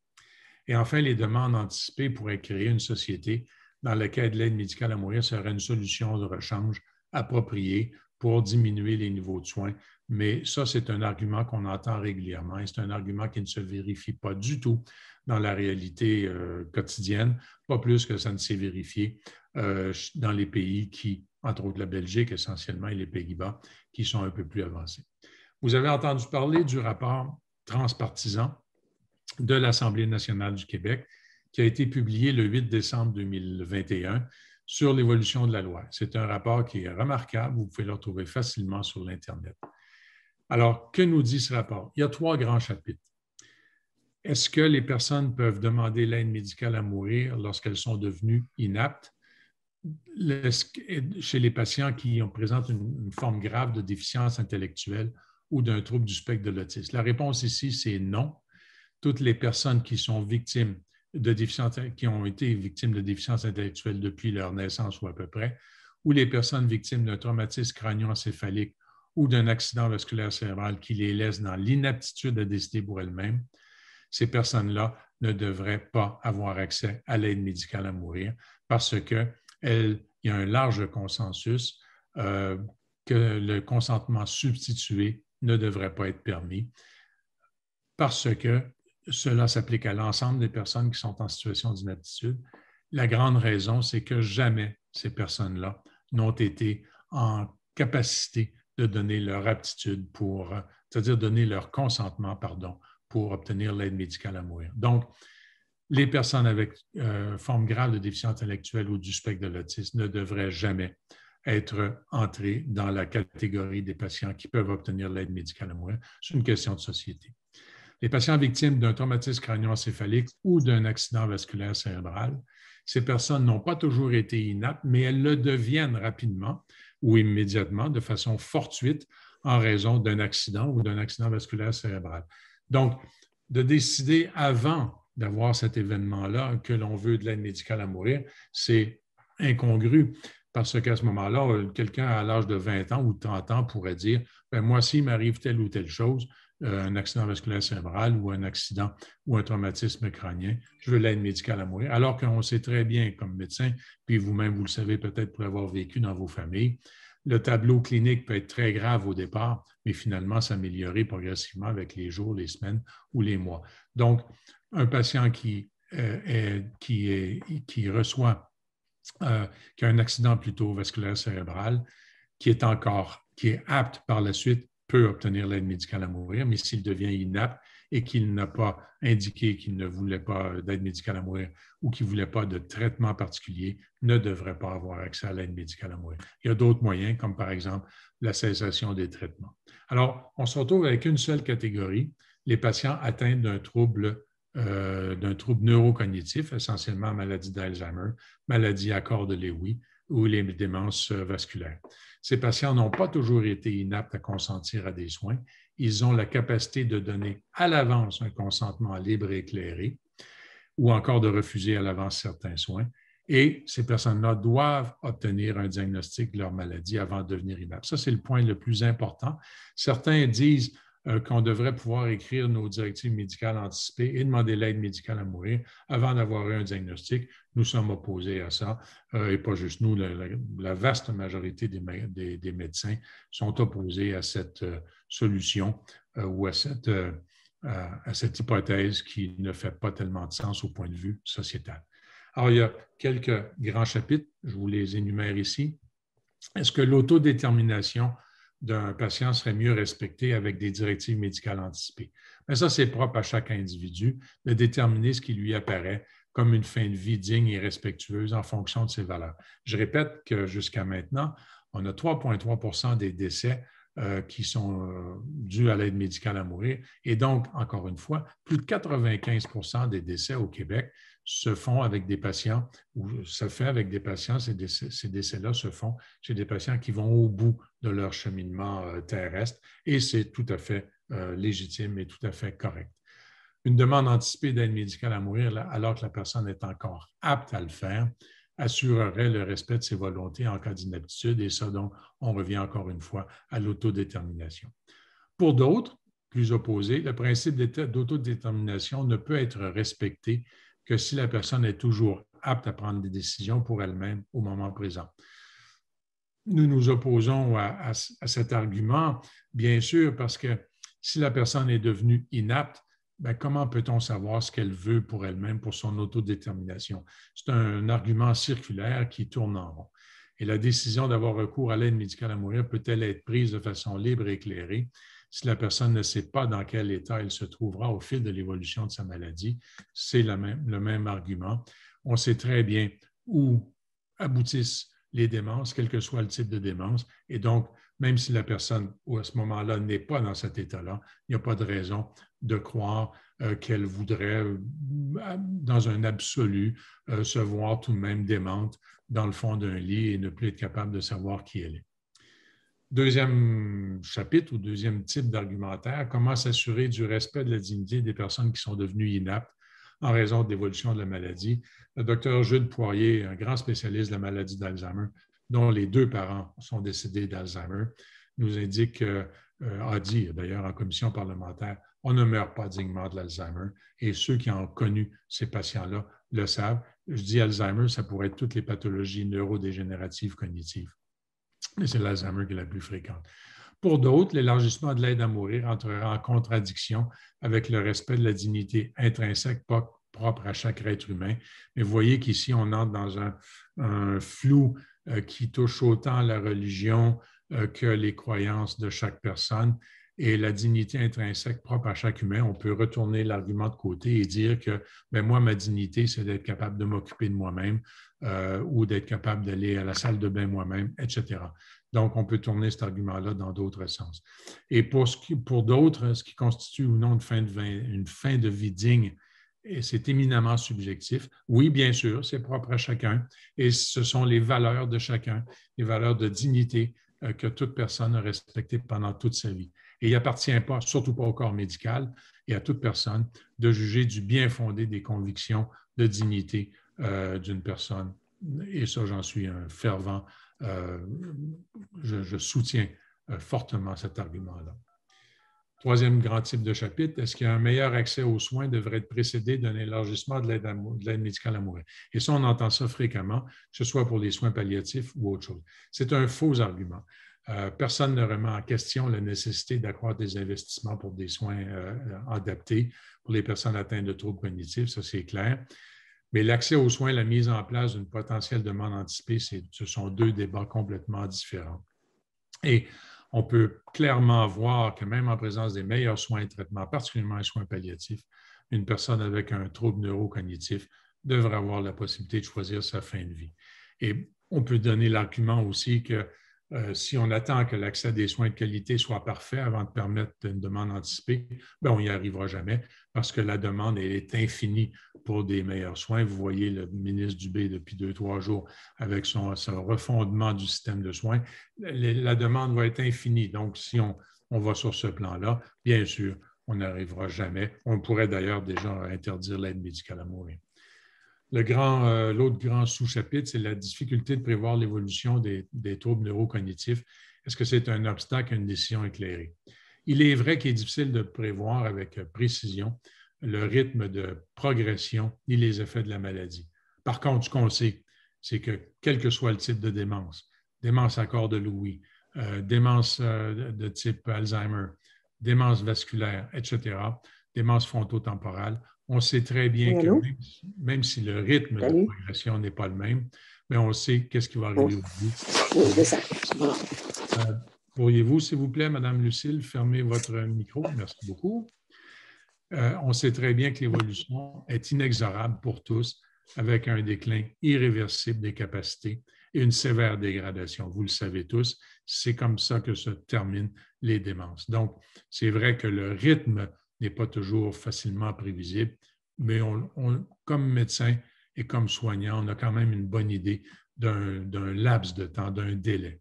Speaker 2: Et enfin, les demandes anticipées pourraient créer une société dans laquelle l'aide médicale à mourir serait une solution de rechange appropriée pour diminuer les niveaux de soins mais ça, c'est un argument qu'on entend régulièrement et c'est un argument qui ne se vérifie pas du tout dans la réalité euh, quotidienne, pas plus que ça ne s'est vérifié euh, dans les pays qui, entre autres la Belgique essentiellement et les Pays-Bas, qui sont un peu plus avancés. Vous avez entendu parler du rapport transpartisan de l'Assemblée nationale du Québec qui a été publié le 8 décembre 2021 sur l'évolution de la loi. C'est un rapport qui est remarquable, vous pouvez le retrouver facilement sur l'Internet. Alors, que nous dit ce rapport? Il y a trois grands chapitres. Est-ce que les personnes peuvent demander l'aide médicale à mourir lorsqu'elles sont devenues inaptes? chez les patients qui présentent une, une, forme grave de déficience intellectuelle ou d'un trouble du spectre de l'autisme? La réponse ici, c'est non. Toutes les personnes qui sont victimes de déficience, qui ont été victimes de déficience intellectuelle depuis leur naissance ou à peu près, ou les personnes victimes d'un traumatisme crânio-encéphalique ou d'un accident vasculaire cérébral qui les laisse dans l'inaptitude à décider pour elles-mêmes, ces personnes-là ne devraient pas avoir accès à l'aide médicale à mourir parce qu'il y a un large consensus euh, que le consentement substitué ne devrait pas être permis parce que cela s'applique à l'ensemble des personnes qui sont en situation d'inaptitude. La grande raison, c'est que jamais ces personnes-là n'ont été en capacité de donner leur aptitude pour, euh, c'est-à-dire donner leur consentement, pardon, pour obtenir l'aide médicale à mourir. Donc, les personnes avec euh, forme grave de déficience intellectuelle ou du spectre de l'autisme ne devraient jamais être entrées dans la catégorie des patients qui peuvent obtenir l'aide médicale à mourir. C'est une question de société. Les patients victimes d'un traumatisme crânio-encéphalique ou d'un accident vasculaire cérébral, ces personnes n'ont pas toujours été inaptes, mais elles le deviennent rapidement ou immédiatement de façon fortuite en raison d'un accident ou d'un accident vasculaire cérébral. Donc, de décider avant d'avoir cet événement-là que l'on veut de l'aide médicale à mourir, c'est incongru parce qu'à ce moment-là, euh, quelqu'un à l'âge de 20 ans ou 30 ans pourrait dire, ben, moi, s'il m'arrive telle ou telle chose, euh, un accident vasculaire cérébral ou un accident ou un traumatisme crânien. Je veux l'aide médicale à mourir. Alors qu'on sait très bien comme médecin, puis vous-même, vous le savez peut-être pour avoir vécu dans vos familles, le tableau clinique peut être très grave au départ, mais finalement s'améliorer progressivement avec les jours, les semaines ou les mois. Donc, un patient qui, euh, qui, qui reçoit, euh, qui a un accident plutôt vasculaire cérébral, qui est encore, qui est apte par la suite peut obtenir l'aide médicale à mourir, mais s'il devient inapte et qu'il n'a pas indiqué qu'il ne voulait pas euh, d'aide médicale à mourir ou qu'il ne voulait pas de traitement particulier, ne devrait pas avoir accès à l'aide médicale à mourir. Il y a d'autres moyens, comme par exemple la cessation des traitements. Alors, on se retrouve avec une seule catégorie, les patients atteints d'un trouble, euh, d'un trouble neurocognitif, essentiellement maladie d'Alzheimer, maladie à corps de Lewy, ou les démences vasculaires. Ces patients n'ont pas toujours été inaptes à consentir à des soins. Ils ont la capacité de donner à l'avance un consentement libre et éclairé ou encore de refuser à l'avance certains soins. Et ces personnes-là doivent obtenir un diagnostic de leur maladie avant de devenir inaptes. Ça, c'est le point le plus important. Certains disent euh, qu'on devrait pouvoir écrire nos directives médicales anticipées et demander l'aide médicale à mourir avant d'avoir eu un diagnostic. Nous sommes opposés à ça, euh, et pas juste nous, la, vaste majorité des, médecins sont opposés à cette euh, solution ou à cette hypothèse qui ne fait pas tellement de sens au point de vue sociétal. Alors, il y a quelques grands chapitres, je vous les énumère ici. Est-ce que l'autodétermination d'un patient serait mieux respecté avec des directives médicales anticipées. Mais ça, c'est propre à chaque individu de déterminer ce qui lui apparaît comme une fin de vie digne et respectueuse en fonction de ses valeurs. Je répète que jusqu'à maintenant, on a 3,3 des décès euh, qui sont euh, dus à l'aide médicale à mourir. Et donc, encore une fois, plus de 95 des décès au Québec se font avec des patients, ou se fait avec des patients, ces, décès, là se font chez des patients qui vont au bout de leur cheminement euh, terrestre, et c'est tout à fait euh, légitime et tout à fait correct. Une demande anticipée d'aide médicale à mourir alors que la personne est encore apte à le faire assurerait le respect de ses volontés en cas d'inaptitude, et ça, donc, on revient encore une fois à l'autodétermination. Pour d'autres, plus opposés, le principe d'autodétermination ne peut être respecté que si la personne est toujours apte à prendre des décisions pour elle-même au moment présent. Nous nous opposons à, cet argument, bien sûr, parce que si la personne est devenue inapte, ben, comment peut-on savoir ce qu'elle veut pour elle-même, pour son autodétermination? C'est un argument circulaire qui tourne en rond. Et la décision d'avoir recours à l'aide médicale à mourir peut-elle être prise de façon libre et éclairée? Si la personne ne sait pas dans quel état elle se trouvera au fil de l'évolution de sa maladie, c'est le même argument. On sait très bien où aboutissent les démences, quel que soit le type de démence. Et donc, même si la personne, à ce moment-là, n'est pas dans cet état-là, il n'y a pas de raison de croire euh, qu'elle voudrait, euh, dans un absolu, euh, se voir tout de même démente dans le fond d'un lit et ne plus être capable de savoir qui elle est. Deuxième chapitre ou deuxième type d'argumentaire, comment s'assurer du respect de la dignité des personnes qui sont devenues inaptes en raison de l'évolution de la maladie. Le docteur Jude Poirier, un grand spécialiste de la maladie d'Alzheimer, dont les deux parents sont décédés d'Alzheimer, nous indique, euh, euh, a dit d'ailleurs en commission parlementaire, on ne meurt pas dignement de l'Alzheimer et ceux qui ont connu ces patients-là le savent. Je dis Alzheimer, ça pourrait être toutes les pathologies neurodégénératives cognitives mais c'est l'Alzheimer qui est la plus fréquente. Pour d'autres, l'élargissement de l'aide à mourir entrera en contradiction avec le respect de la dignité intrinsèque propre à chaque être humain. Mais voyez qu'ici, on entre dans un, flou euh, qui touche autant la religion euh, que les croyances de chaque personne et la dignité intrinsèque propre à chaque humain, on peut retourner l'argument de côté et dire que ben moi, ma dignité, c'est d'être capable de m'occuper de moi-même euh, ou d'être capable d'aller à la salle de bain moi-même, etc. Donc, on peut tourner cet argument-là dans d'autres sens. Et pour, pour d'autres, ce qui constitue ou non une fin de, une fin de vie digne, c'est éminemment subjectif. Oui, bien sûr, c'est propre à chacun et ce sont les valeurs de chacun, les valeurs de dignité euh, que toute personne a respectées pendant toute sa vie. Et il n'appartient pas, surtout pas au corps médical et à toute personne, de juger du bien fondé des convictions de dignité euh, d'une personne. Et ça, j'en suis un fervent. Euh, je, soutiens euh, fortement cet argument-là. Troisième grand type de chapitre, est-ce qu'un meilleur accès aux soins devrait être précédé d'un élargissement de l'aide médicale à mourir? Et ça, on entend ça fréquemment, que ce soit pour les soins palliatifs ou autre chose. C'est un faux argument. Euh, personne ne remet en question la nécessité d'accroître des investissements pour des soins euh, adaptés pour les personnes atteintes de troubles cognitifs, ça c'est clair. Mais l'accès aux soins, la mise en place d'une potentielle demande anticipée, ce sont deux débats complètement différents. Et on peut clairement voir que même en présence des meilleurs soins et traitements, particulièrement les soins palliatifs, une personne avec un trouble neurocognitif devrait avoir la possibilité de choisir sa fin de vie. Et on peut donner l'argument aussi que euh, si on attend que l'accès à des soins de qualité soit parfait avant de permettre une demande anticipée, ben, on n'y arrivera jamais parce que la demande est infinie pour des meilleurs soins. Vous voyez le ministre Dubé depuis deux, trois jours avec son, refondement du système de soins. la demande va être infinie. Donc, si on, on va sur ce plan-là, bien sûr, on n'arrivera jamais. On pourrait d'ailleurs déjà interdire l'aide médicale à mourir. Euh, l'autre grand, sous-chapitre, c'est la difficulté de prévoir l'évolution des, troubles neurocognitifs. Est-ce que c'est un obstacle à une décision éclairée? Il est vrai qu'il est difficile de prévoir avec précision le rythme de progression ni les effets de la maladie. Par contre, ce qu'on sait, c'est que quel que soit le type de démence, démence à corps de Louis, euh, démence euh, de type Alzheimer, démence vasculaire, etc., démence frontotemporale, on sait très bien que même si, le rythme de progression n'est pas le même, mais on sait qu'est-ce qui va oh. arriver au
Speaker 3: bout.
Speaker 2: Euh, pourriez-vous, s'il vous plaît, Madame Lucille, fermer votre micro? Merci beaucoup. Euh, on sait très bien que l'évolution est inexorable pour tous, avec un déclin irréversible des capacités et une sévère dégradation. Vous le savez tous, c'est comme ça que se terminent les démences. Donc, c'est vrai que le rythme n'est pas toujours facilement prévisible, mais comme médecin et comme soignant, on a quand même une bonne idée d'un laps de temps, d'un délai.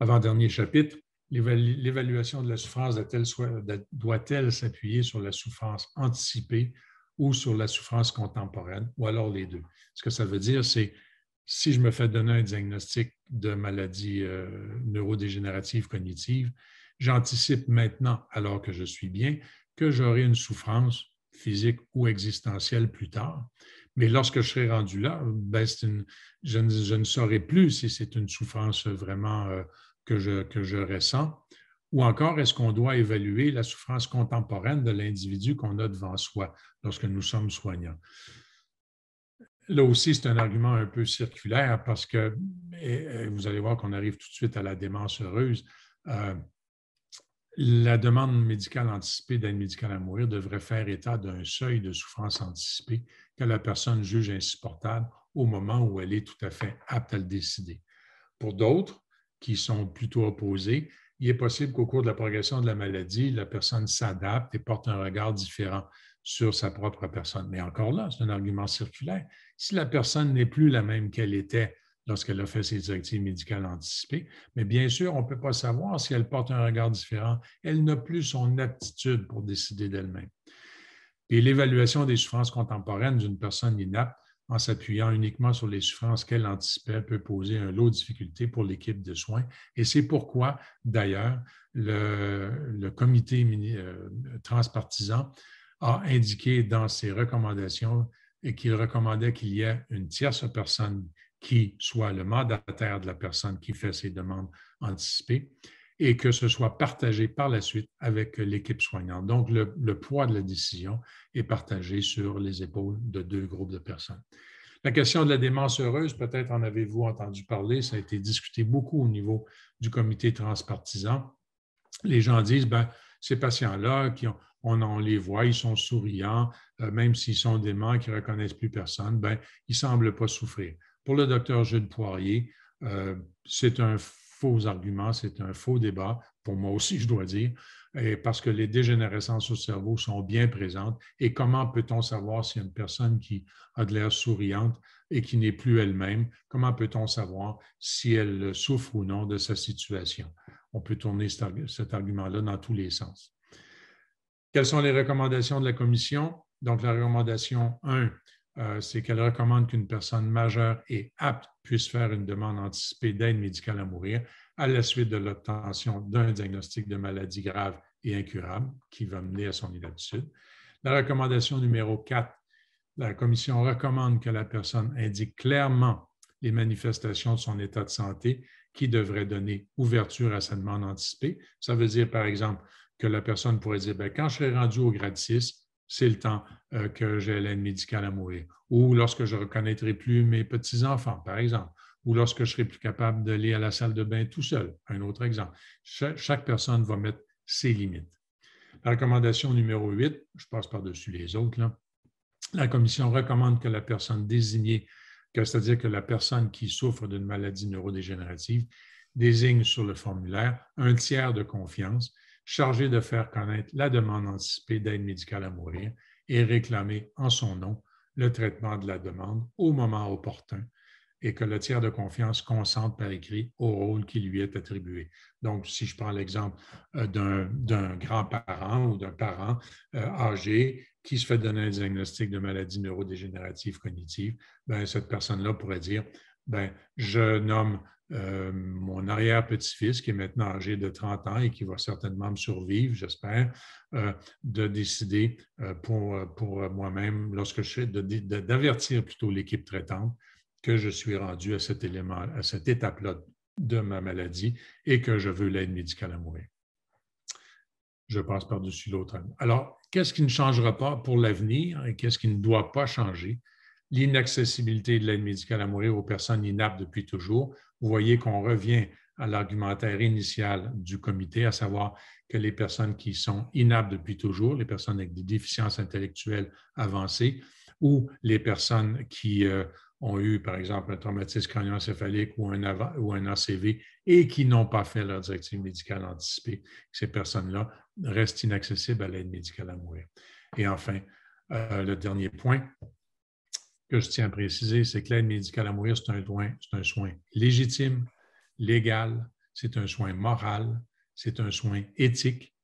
Speaker 2: Avant-dernier chapitre, l'évaluation de la souffrance doit-elle s'appuyer sur la souffrance anticipée ou sur la souffrance contemporaine, ou alors les deux. Ce que ça veut dire, c'est si je me fais donner un diagnostic de maladie euh, neurodégénérative cognitive, J'anticipe maintenant, alors que je suis bien, que j'aurai une souffrance physique ou existentielle plus tard. Mais lorsque je serai rendu là, ben, je, ne, saurais saurai plus si c'est une souffrance vraiment euh, que, je, que je ressens. Ou encore, est-ce qu'on doit évaluer la souffrance contemporaine de l'individu qu'on a devant soi lorsque nous sommes soignants? Là aussi, c'est un argument un peu circulaire parce que vous allez voir qu'on arrive tout de suite à la démence heureuse. Euh, la demande médicale anticipée d'aide médicale à mourir devrait faire état d'un seuil de souffrance anticipée que la personne juge insupportable au moment où elle est tout à fait apte à le décider. Pour d'autres, qui sont plutôt opposés, il est possible qu'au cours de la progression de la maladie, la personne s'adapte et porte un regard différent sur sa propre personne. Mais encore là, c'est un argument circulaire. Si la personne n'est plus la même qu'elle était lorsqu'elle a fait ses directives médicales anticipées. Mais bien sûr, on ne peut pas savoir si elle porte un regard différent. Elle n'a plus son aptitude pour décider d'elle-même. Et l'évaluation des souffrances contemporaines d'une personne inapte en s'appuyant uniquement sur les souffrances qu'elle anticipait peut poser un lot de difficultés pour l'équipe de soins. Et c'est pourquoi, d'ailleurs, le, comité euh, transpartisan a indiqué dans ses recommandations qu'il recommandait qu'il y ait une tierce personne qui soit le mandataire de la personne qui fait ses demandes anticipées et que ce soit partagé par la suite avec l'équipe soignante. Donc, le, poids de la décision est partagé sur les épaules de deux groupes de personnes. La question de la démence heureuse, peut-être en avez-vous entendu parler, ça a été discuté beaucoup au niveau du comité transpartisan.
Speaker 1: Les gens disent,
Speaker 2: ben, ces patients-là, on, les voit, ils sont souriants, euh, même s'ils sont déments, qu'ils ne reconnaissent plus personne, ben, ils ne semblent pas souffrir. Pour le docteur Jules Poirier, euh, c'est un faux argument, c'est un faux débat, pour moi aussi, je dois dire, parce que les dégénérescences au cerveau sont bien présentes. Et comment peut-on savoir si une personne qui a de l'air souriante et qui n'est plus elle-même, comment peut-on savoir si elle souffre ou non de sa situation? On peut tourner cet argument-là dans tous les sens. Quelles sont les recommandations de la commission? Donc, la recommandation 1, euh, c'est qu'elle recommande qu'une personne majeure et apte puisse faire une demande anticipée d'aide médicale à mourir à la suite de l'obtention d'un diagnostic de maladie grave et incurable qui va mener à son inaptitude. La recommandation numéro 4, la commission recommande que la personne indique clairement les manifestations de son état de santé qui devraient donner ouverture à sa demande anticipée. Ça veut dire, par exemple, que la personne pourrait dire, ben, quand je serai rendu au grade 6, c'est le temps euh, que j'ai l'aide médicale à mourir, ou lorsque je ne reconnaîtrai plus mes petits-enfants, par exemple, ou lorsque je serai plus capable d'aller à la salle de bain tout seul, un autre exemple. chaque personne va mettre ses limites. La recommandation numéro 8, je passe par-dessus les autres, la commission recommande que la personne désignée, c'est-à-dire que la personne qui souffre d'une maladie neurodégénérative, désigne sur le formulaire un tiers de confiance chargé de faire connaître la demande anticipée d'aide médicale à mourir et réclamer en son nom le traitement de la demande au moment opportun et que le tiers de confiance consente par écrit au rôle qui lui est attribué. Donc, si je prends l'exemple euh, d'un grand-parent ou d'un parent euh, âgé qui se fait donner un diagnostic de maladie neurodégénérative cognitive, ben, cette personne-là pourrait dire, bien, je nomme euh, mon arrière-petit-fils, qui est maintenant âgé de 30 ans et qui va certainement me survivre, j'espère, euh, de décider euh, pour, moi-même, lorsque je d'avertir plutôt l'équipe traitante que je suis rendu à cet élément, à cette étape-là de ma maladie et que je veux l'aide médicale à mourir. Je passe par-dessus l'autre. Alors, qu'est-ce qui ne changera pas pour l'avenir et qu'est-ce qui ne doit pas changer? L'inaccessibilité de l'aide médicale à mourir aux personnes inaptes depuis toujours vous voyez qu'on revient à l'argumentaire initial du comité, à savoir que les personnes qui sont inaptes depuis toujours, les personnes avec des déficiences intellectuelles avancées ou les personnes qui euh, ont eu, par exemple, un traumatisme cranio ou ou un ACV et qui n'ont pas fait leur directive médicale anticipée, ces personnes-là restent inaccessibles à l'aide médicale à mourir. Et enfin, euh, le dernier point, que je tiens à préciser, c'est que l'aide médicale à mourir, c'est un, soin légitime, légal, c'est un soin moral, c'est un soin éthique,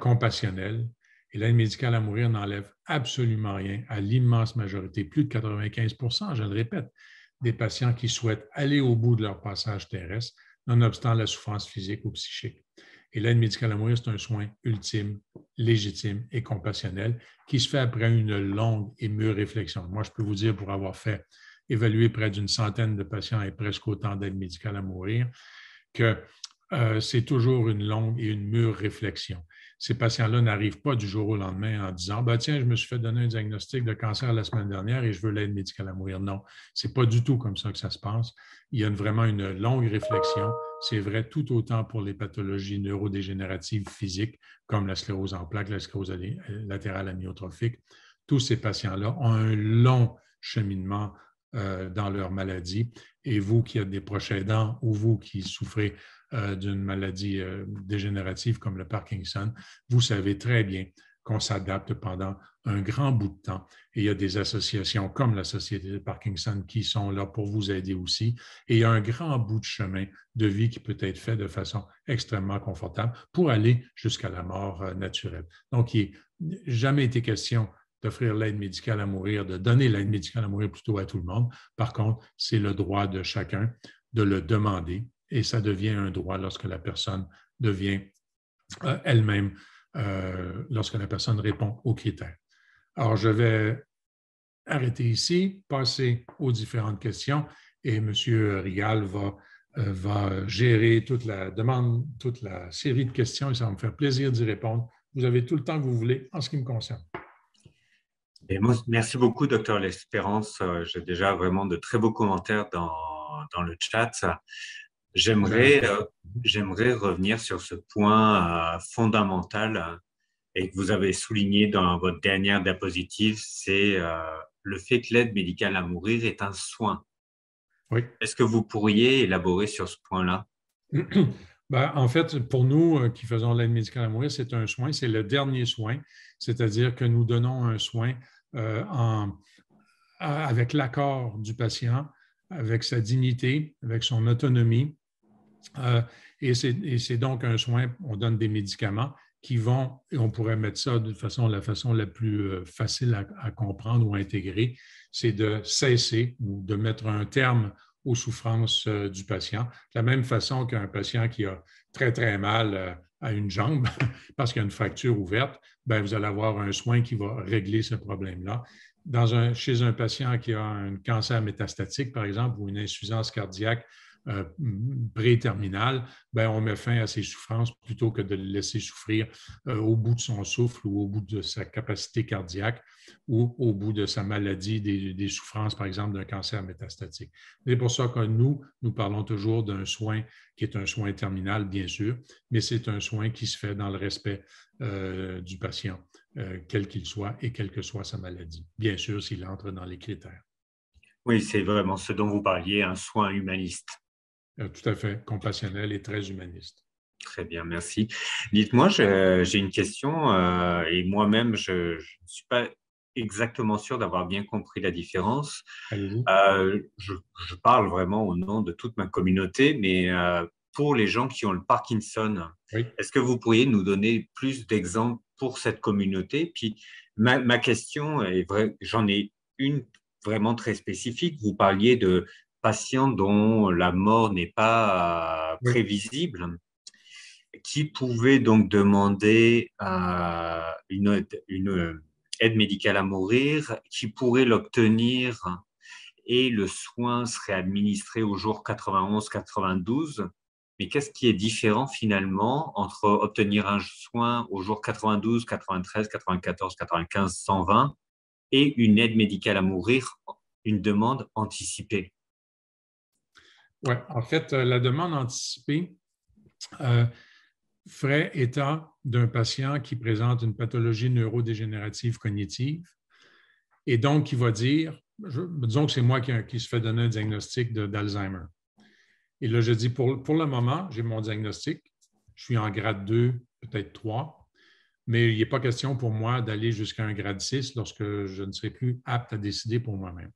Speaker 2: compassionnel. Et l'aide médicale à mourir n'enlève absolument rien à l'immense majorité, plus de 95 je le répète, des patients qui souhaitent aller au bout de leur passage terrestre, nonobstant la souffrance physique ou psychique. Et l'aide médicale à mourir, c'est un soin ultime, légitime et compassionnel qui se fait après une longue et mûre réflexion. Moi, je peux vous dire, pour avoir fait évaluer près d'une centaine de patients et presque autant d'aide médicale à mourir, que euh, c'est toujours une longue et une mûre réflexion ces patients-là n'arrivent pas du jour au lendemain en disant bah, Tiens, je me suis fait donner un diagnostic de cancer la semaine dernière et je veux l'aide médicale à mourir. Non, ce n'est pas du tout comme ça que ça se passe. Il y a vraiment une longue réflexion. C'est vrai tout autant pour les pathologies neurodégénératives physiques, comme la sclérose en plaques, la sclérose euh, latérale amyotrophique. Tous ces patients-là ont un long cheminement euh, dans leur maladie. Et vous qui êtes des proches aidants ou vous qui souffrez euh, d'une maladie euh, dégénérative comme le Parkinson, vous savez très bien qu'on s'adapte pendant un grand bout de temps. Et il y a des associations comme la Société de Parkinson qui sont là pour vous aider aussi. Et il y a un grand bout de chemin de vie qui peut être fait de façon extrêmement confortable pour aller jusqu'à la mort euh, naturelle. Donc, il n'a jamais été question d'offrir l'aide médicale à mourir, de donner l'aide médicale à mourir plutôt à tout le monde. Par contre, c'est le droit de chacun de le demander et ça devient un droit lorsque la personne devient euh, elle-même, euh, lorsque la personne répond aux critères. Alors, je vais arrêter ici, passer aux différentes questions et M. Rial va, euh, va gérer toute la demande, toute la série de questions et ça va me faire plaisir d'y répondre. Vous avez tout le temps que vous voulez en ce qui me concerne.
Speaker 1: merci beaucoup, docteur L'Espérance. J'ai déjà vraiment de très beaux commentaires dans, dans le chat. Euh, j'aimerais, revenir sur ce point euh, fondamental euh, et que vous avez souligné dans votre dernière diapositive, c'est le fait que l'aide médicale à mourir est un soin. Oui. Est-ce que vous pourriez élaborer sur ce point-là
Speaker 2: ben, En fait, pour nous qui faisons l'aide médicale à mourir, c'est un soin, c'est le dernier soin, c'est-à-dire que nous donnons un soin avec l'accord du patient, avec sa dignité, avec son autonomie, euh, et c'est donc un soin, on donne des médicaments qui vont, et on pourrait mettre ça de façon, la façon la plus euh, facile à, comprendre ou intégrer, c'est de cesser ou de mettre un terme aux souffrances euh, du patient. De la même façon qu'un patient qui a très, très mal à une jambe parce qu'il a une fracture ouverte, ben, vous allez avoir un soin qui va régler ce problème-là. Dans un, chez un patient qui a un cancer métastatique, par exemple, ou une insuffisance cardiaque, euh, pré-terminal, ben on met fin à ses souffrances plutôt que de le laisser souffrir euh, au bout de son souffle ou au bout de sa capacité cardiaque ou au bout de sa maladie, des, souffrances, par exemple, d'un cancer métastatique. C'est pour ça que nous, nous parlons toujours d'un soin qui est un soin terminal, bien sûr, mais c'est un soin qui se fait dans le respect euh, du patient, quel qu'il soit et quelle que soit sa maladie, bien sûr, s'il entre dans les critères.
Speaker 1: Oui, c'est vraiment ce dont vous parliez, un soin humaniste.
Speaker 2: Euh, tout à fait compassionnel et très humaniste.
Speaker 1: Très bien, merci. Dites-moi, j'ai une question euh, et moi-même, je ne suis pas exactement sûr d'avoir bien compris la différence. Euh, je, parle vraiment au nom de toute ma communauté, mais pour les gens qui ont le Parkinson, est-ce que vous pourriez nous donner plus d'exemples pour cette communauté Puis ma, question est j'en ai une vraiment très spécifique. Vous parliez de patients dont la mort n'est pas euh, prévisible, qui pouvaient donc demander euh, une euh, aide, médicale à mourir, qui pourraient l'obtenir et le soin serait administré au jour 91-92. Mais qu'est-ce qui est différent finalement entre obtenir un soin au jour 92, 93, 94, 95, 120 et une aide médicale à mourir, une demande anticipée
Speaker 2: oui, en fait, euh, la demande anticipée euh, ferait état d'un patient qui présente une pathologie neurodégénérative cognitive et donc qui va dire, disons que c'est moi qui, se fait donner un diagnostic d'Alzheimer. Et là, je dis, pour, pour le moment, j'ai mon diagnostic, je suis en grade 2, peut-être 3, mais il n'est pas question pour moi d'aller jusqu'à un grade 6 lorsque je ne serai plus apte à décider pour moi-même.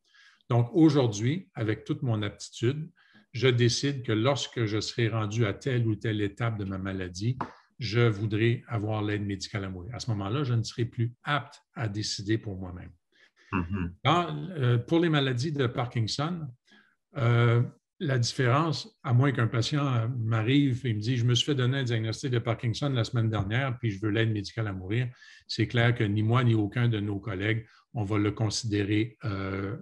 Speaker 2: Donc aujourd'hui, avec toute mon aptitude, je décide que lorsque je serai rendu à telle ou telle étape de ma maladie, je voudrais avoir l'aide médicale à mourir. À ce moment-là, je ne serai plus apte à décider pour moi-même. Mhm. Euh, pour les maladies de Parkinson, euh, la différence, à moins qu'un patient m'arrive et me dise, je me suis fait donner un diagnostic de Parkinson la semaine dernière, puis je veux l'aide médicale à mourir, c'est clair que ni moi ni aucun de nos collègues, on va le considérer euh,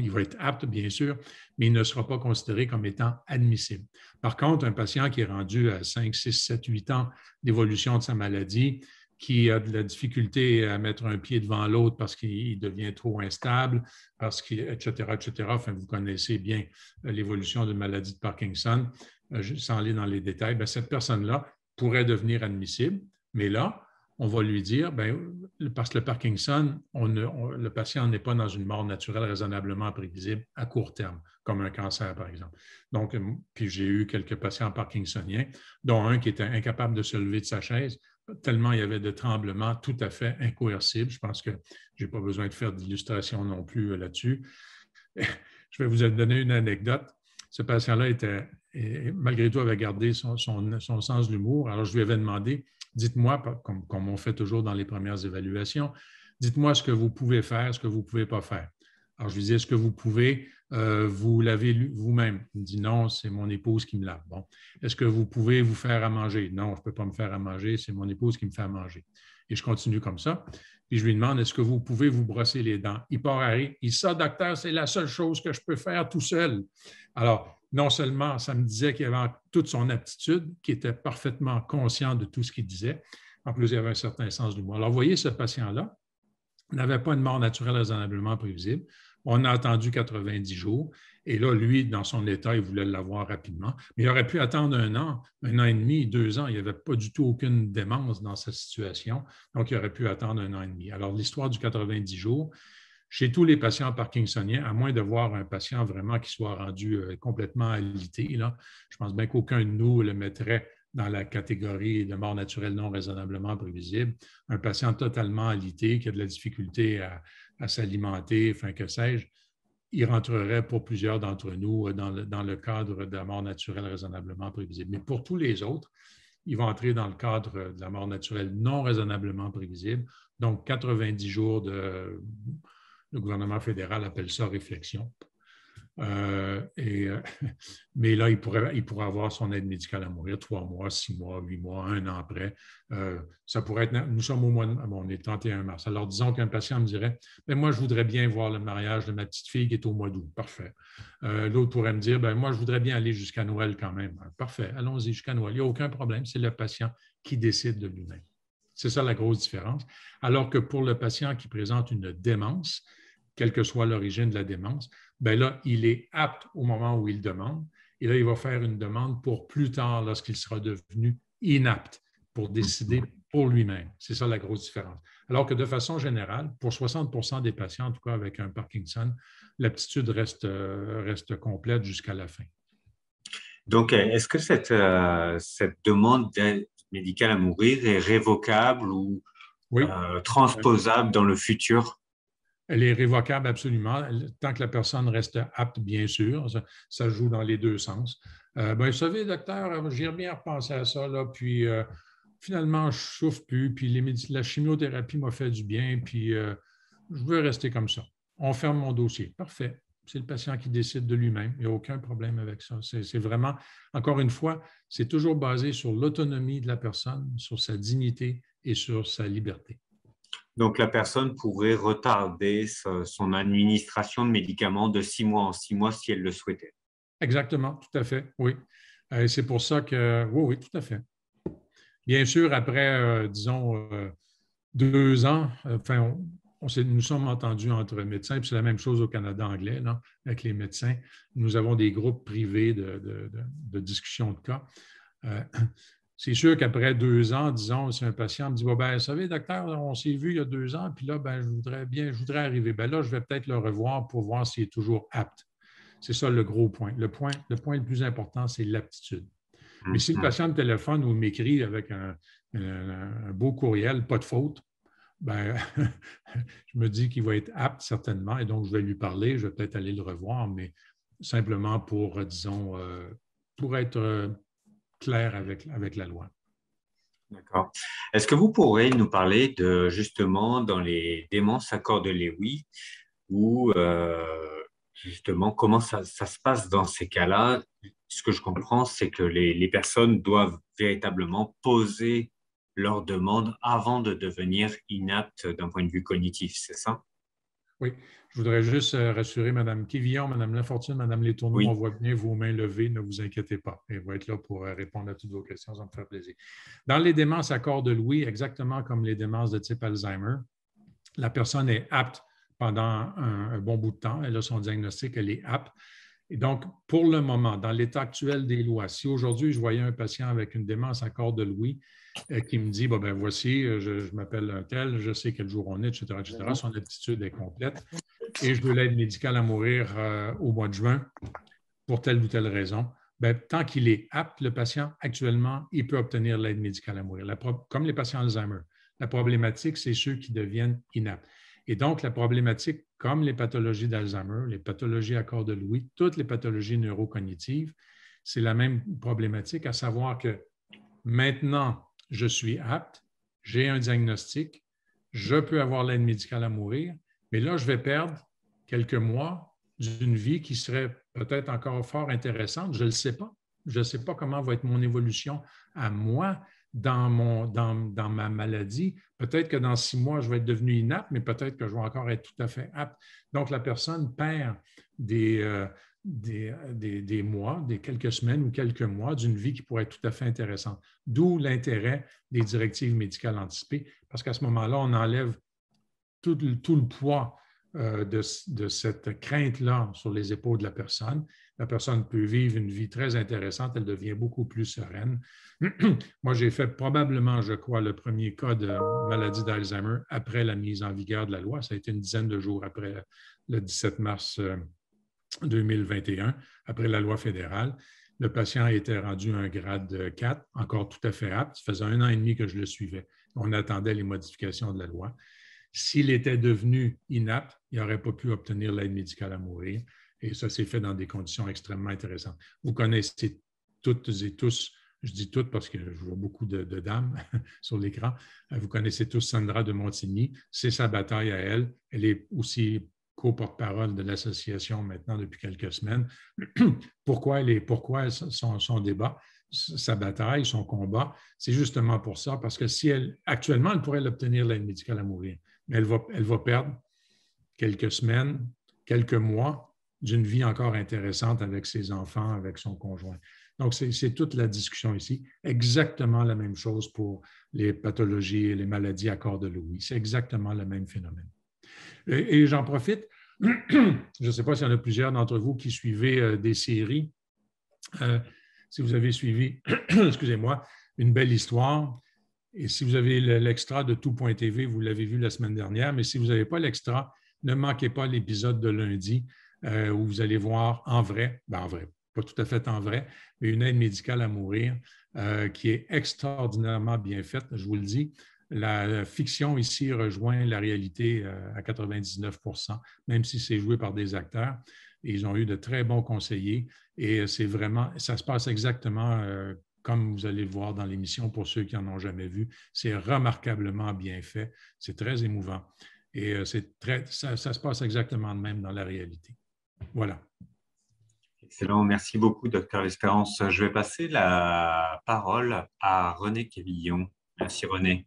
Speaker 2: il va être apte, bien sûr, mais il ne sera pas considéré comme étant admissible. Par contre, un patient qui est rendu à 5, 6, 7, 8 ans d'évolution de sa maladie, qui a de la difficulté à mettre un pied devant l'autre parce qu'il devient trop instable, parce qu'il, etc., etc. Enfin, vous connaissez bien euh, l'évolution de la maladie de Parkinson, euh, sans aller dans les détails. Ben, cette personne-là pourrait devenir admissible, mais là, on va lui dire, ben, parce que le Parkinson, le patient n'est pas dans une mort naturelle raisonnablement prévisible à court terme, comme un cancer, par exemple. Donc, euh, puis j'ai eu quelques patients parkinsoniens, dont un qui était incapable de se lever de sa chaise, tellement il y avait de tremblements tout à fait incoercibles. Je pense que je n'ai pas besoin de faire d'illustration non plus euh, là-dessus. Je vais vous donner une anecdote. Ce patient-là était, malgré tout, avait gardé son, son, son sens de l'humour. Alors, je lui avais demandé, Dites-moi, comme, on fait toujours dans les premières évaluations, dites-moi ce que vous pouvez faire, ce que vous ne pouvez pas faire. Alors, je lui dis, est-ce que vous pouvez euh, vous vous lu vous-même? Il me dit, non, c'est mon épouse qui me lave. Bon. Est-ce que vous pouvez vous faire à manger? Non, je ne peux pas me faire à manger, c'est mon épouse qui me fait à manger. Et je continue comme ça. Puis je lui demande, est-ce que vous pouvez vous brosser les dents? Il part à Il dit, ça, docteur, c'est la seule chose que je peux faire tout seul. Alors, non seulement ça me disait qu'il avait toute son aptitude, qu'il était parfaitement conscient de tout ce qu'il disait, en plus il avait un certain sens du mot. Alors, vous voyez, ce patient-là n'avait pas une mort naturelle raisonnablement prévisible. On a attendu 90 jours et là, lui, dans son état, il voulait l'avoir rapidement. Mais il aurait pu attendre un an, un an et demi, deux ans. Il n'y avait pas du tout aucune démence dans sa situation. Donc, il aurait pu attendre un an et demi. Alors, l'histoire du 90 jours, chez tous les patients parkinsoniens, à moins de voir un patient vraiment qui soit rendu euh, complètement alité, là, je pense bien qu'aucun de nous le mettrait dans la catégorie de mort naturelle non raisonnablement prévisible, un patient totalement alité qui a de la difficulté à, s'alimenter, enfin que sais-je, il rentrerait pour plusieurs d'entre nous euh, dans le, cadre de la mort naturelle raisonnablement prévisible. Mais pour tous les autres, ils vont entrer dans le cadre de la mort naturelle non raisonnablement prévisible, donc 90 jours de le gouvernement fédéral appelle ça réflexion. Euh, euh, mais là, il pourrait, avoir son aide médicale à mourir trois mois, six mois, huit mois, un an après. Euh, ça pourrait être, nous sommes au mois de, bon, on est 31 mars. Alors, disons qu'un patient me dirait, ben, moi, je voudrais bien voir le mariage de ma petite fille qui est au mois d'août. Parfait. L'autre pourrait me dire, ben moi, je voudrais bien aller jusqu'à Noël quand même. Parfait. Allons-y jusqu'à Noël. Il n'y a aucun problème. C'est le patient qui décide de lui-même. C'est ça la grosse différence. Alors que pour le patient qui présente une démence, quelle que soit l'origine de la démence, ben là, il est apte au moment où il demande. Et là, il va faire une demande pour plus tard, lorsqu'il sera devenu inapte pour décider pour lui-même. C'est ça la grosse différence. Alors que de façon générale, pour 60 des patients, en tout cas avec un Parkinson, l'aptitude reste, euh, complète jusqu'à la fin.
Speaker 1: Donc, est-ce que cette, euh, cette demande médicale à mourir est révocable ou euh, transposable dans le futur
Speaker 2: Elle est révocable absolument, tant que la personne reste apte, bien sûr. Ça, joue dans les deux sens. Euh, ben, vous savez, docteur, j'ai bien repensé à ça, là, puis euh, finalement, je ne souffre plus, puis les la chimiothérapie m'a fait du bien, puis je veux rester comme ça. On ferme mon dossier. Parfait c'est le patient qui décide de lui-même. Il n'y a aucun problème avec ça. C'est vraiment, encore une fois, c'est toujours basé sur l'autonomie de la personne, sur sa dignité et sur sa liberté.
Speaker 1: Donc, la personne pourrait retarder son administration de médicaments de six mois en six mois si elle le souhaitait.
Speaker 2: Exactement, tout à fait, oui. Euh, c'est pour ça que, oui, oui, tout à fait. Bien sûr, après, euh, disons, euh, deux ans, enfin, on, nous sommes entendus entre médecins, puis c'est la même chose au Canada anglais, avec les médecins. Nous avons des groupes privés de, de, discussion de cas. Euh, c'est sûr qu'après deux ans, disons, si un patient me dit ben, Vous savez, docteur, on s'est vu il y a deux ans, puis là, ben, je voudrais bien, je voudrais arriver. Ben là, je vais peut-être le revoir pour voir s'il est toujours apte. C'est ça le gros point. Le point le, point le plus important, c'est l'aptitude. Mais si le mhm. patient me téléphone ou m'écrit avec un beau courriel, pas de faute, ben, je me dis qu'il va être apte certainement et donc je vais lui parler, je vais peut-être aller le revoir, mais simplement pour, euh, disons, euh, pour être euh, clair avec, avec la loi.
Speaker 1: D'accord. Est-ce que vous pourrez nous parler de justement dans les démences accords de Lewy ou justement comment ça, ça, se passe dans ces cas-là Ce que je comprends, c'est que les, les, personnes doivent véritablement poser leur demande avant de devenir inapte d'un point de vue cognitif, c'est ça?
Speaker 2: Oui, je voudrais juste euh, rassurer Mme Kivillon, Mme Lafortune, Mme Letourneau. On voit bien vos mains levées, ne vous inquiétez pas. Elle va être là pour euh, répondre à toutes vos questions, ça me fera plaisir. Dans les démences à corps de Louis, exactement comme les démences de type Alzheimer, la personne est apte pendant un, un bon bout de temps. Elle a son diagnostic, elle est apte. Et donc, pour le moment, dans l'état actuel des lois, si aujourd'hui je voyais un patient avec une démence à corps de Louis, euh, qui me dit bon, bah, ben voici, euh, je, m'appelle un tel, je sais quel jour on est, etc., etc. Son aptitude est complète. Et je veux l'aide médicale à mourir euh, au mois de juin pour telle ou telle raison. Ben, tant qu'il est apte, le patient, actuellement, il peut obtenir l'aide médicale à mourir, comme les patients Alzheimer. La problématique, c'est ceux qui deviennent inaptes. Et donc, la problématique, comme les pathologies d'Alzheimer, les pathologies à corps de Louis, toutes les pathologies neurocognitives, c'est la même problématique, à savoir que maintenant, je suis apte, j'ai un diagnostic, je peux avoir l'aide médicale à mourir, mais là, je vais perdre quelques mois d'une vie qui serait peut-être encore fort intéressante, je ne le sais pas. Je ne sais pas comment va être mon évolution à moi dans, mon, dans, ma maladie. Peut-être que dans six mois, je vais être devenu inapte, mais peut-être que je vais encore être tout à fait apte. Donc, la personne perd des, euh, des, des, mois, des quelques semaines ou quelques mois d'une vie qui pourrait être tout à fait intéressante. D'où l'intérêt des directives médicales anticipées, parce qu'à ce moment-là, on enlève tout, tout le poids euh, de, cette crainte-là sur les épaules de la personne. La personne peut vivre une vie très intéressante, elle devient beaucoup plus sereine. Moi, j'ai fait probablement, je crois, le premier cas de maladie d'Alzheimer après la mise en vigueur de la loi. Ça a été une dizaine de jours après le 17 mars. Euh, 2021, après la loi fédérale. Le patient était rendu un grade 4, encore tout à fait apte. Ça faisait un an et demi que je le suivais. On attendait les modifications de la loi. S'il était devenu inapte, il n'aurait pas pu obtenir l'aide médicale à mourir. Et ça s'est fait dans des conditions extrêmement intéressantes. Vous connaissez toutes et tous, je dis toutes parce que je vois beaucoup de dames sur l'écran, vous connaissez tous Sandra de Montigny. C'est sa bataille à elle. Elle est aussi co-porte-parole de l'association maintenant depuis quelques semaines. pourquoi, pourquoi son, débat, sa bataille, son combat, c'est justement pour ça, parce que si elle, actuellement, elle pourrait l'obtenir l'aide médicale à mourir, mais elle va, elle va perdre quelques semaines, quelques mois d'une vie encore intéressante avec ses enfants, avec son conjoint. Donc, c'est toute la discussion ici. Exactement la même chose pour les pathologies et les maladies à corps de Louis. C'est exactement le même phénomène. Et, j'en profite, je ne sais pas s'il y en a plusieurs d'entre vous qui suivez euh, des séries. Euh, si vous avez suivi, excusez-moi, une belle histoire, et si vous avez l'extra de tout.tv, vous l'avez vu la semaine dernière, mais si vous n'avez pas l'extra, ne manquez pas l'épisode de lundi euh, où vous allez voir en vrai, ben en vrai, pas tout à fait en vrai, mais une aide médicale à mourir qui est extraordinairement bien faite, je vous le dis la fiction ici rejoint la réalité euh, à 99 même si c'est joué par des acteurs. ils ont eu de très bons conseillers et euh, c'est vraiment, ça se passe exactement euh, comme vous allez le voir dans l'émission pour ceux qui n'en ont jamais vu. C'est remarquablement bien fait, c'est très émouvant et c'est très, ça, se passe exactement de même dans la réalité. Voilà.
Speaker 1: Excellent, merci beaucoup, docteur Espérance. Je vais passer la parole à René Cavillon. Merci, René.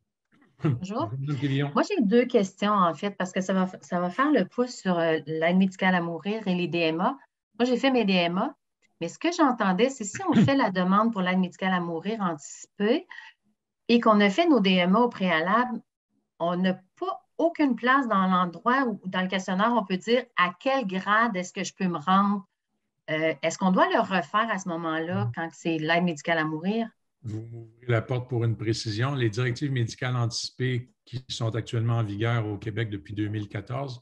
Speaker 1: Bonjour.
Speaker 4: Moi, j'ai deux questions, en fait, parce que ça va, ça va faire le pouce sur euh, l'aide médicale à mourir et les DMA. Moi, j'ai fait mes DMA, mais ce que j'entendais, c'est si on fait la demande pour l'aide médicale à mourir anticipée et qu'on a fait nos DMA au préalable, on n'a pas aucune place dans l'endroit ou dans le questionnaire, on peut dire à quel grade est-ce que je peux me rendre. Euh, est-ce qu'on doit le refaire à ce moment-là mm. quand c'est l'aide médicale à mourir?
Speaker 2: vous m'ouvrez la porte pour une précision. Les directives médicales anticipées qui sont actuellement en vigueur au Québec depuis 2014,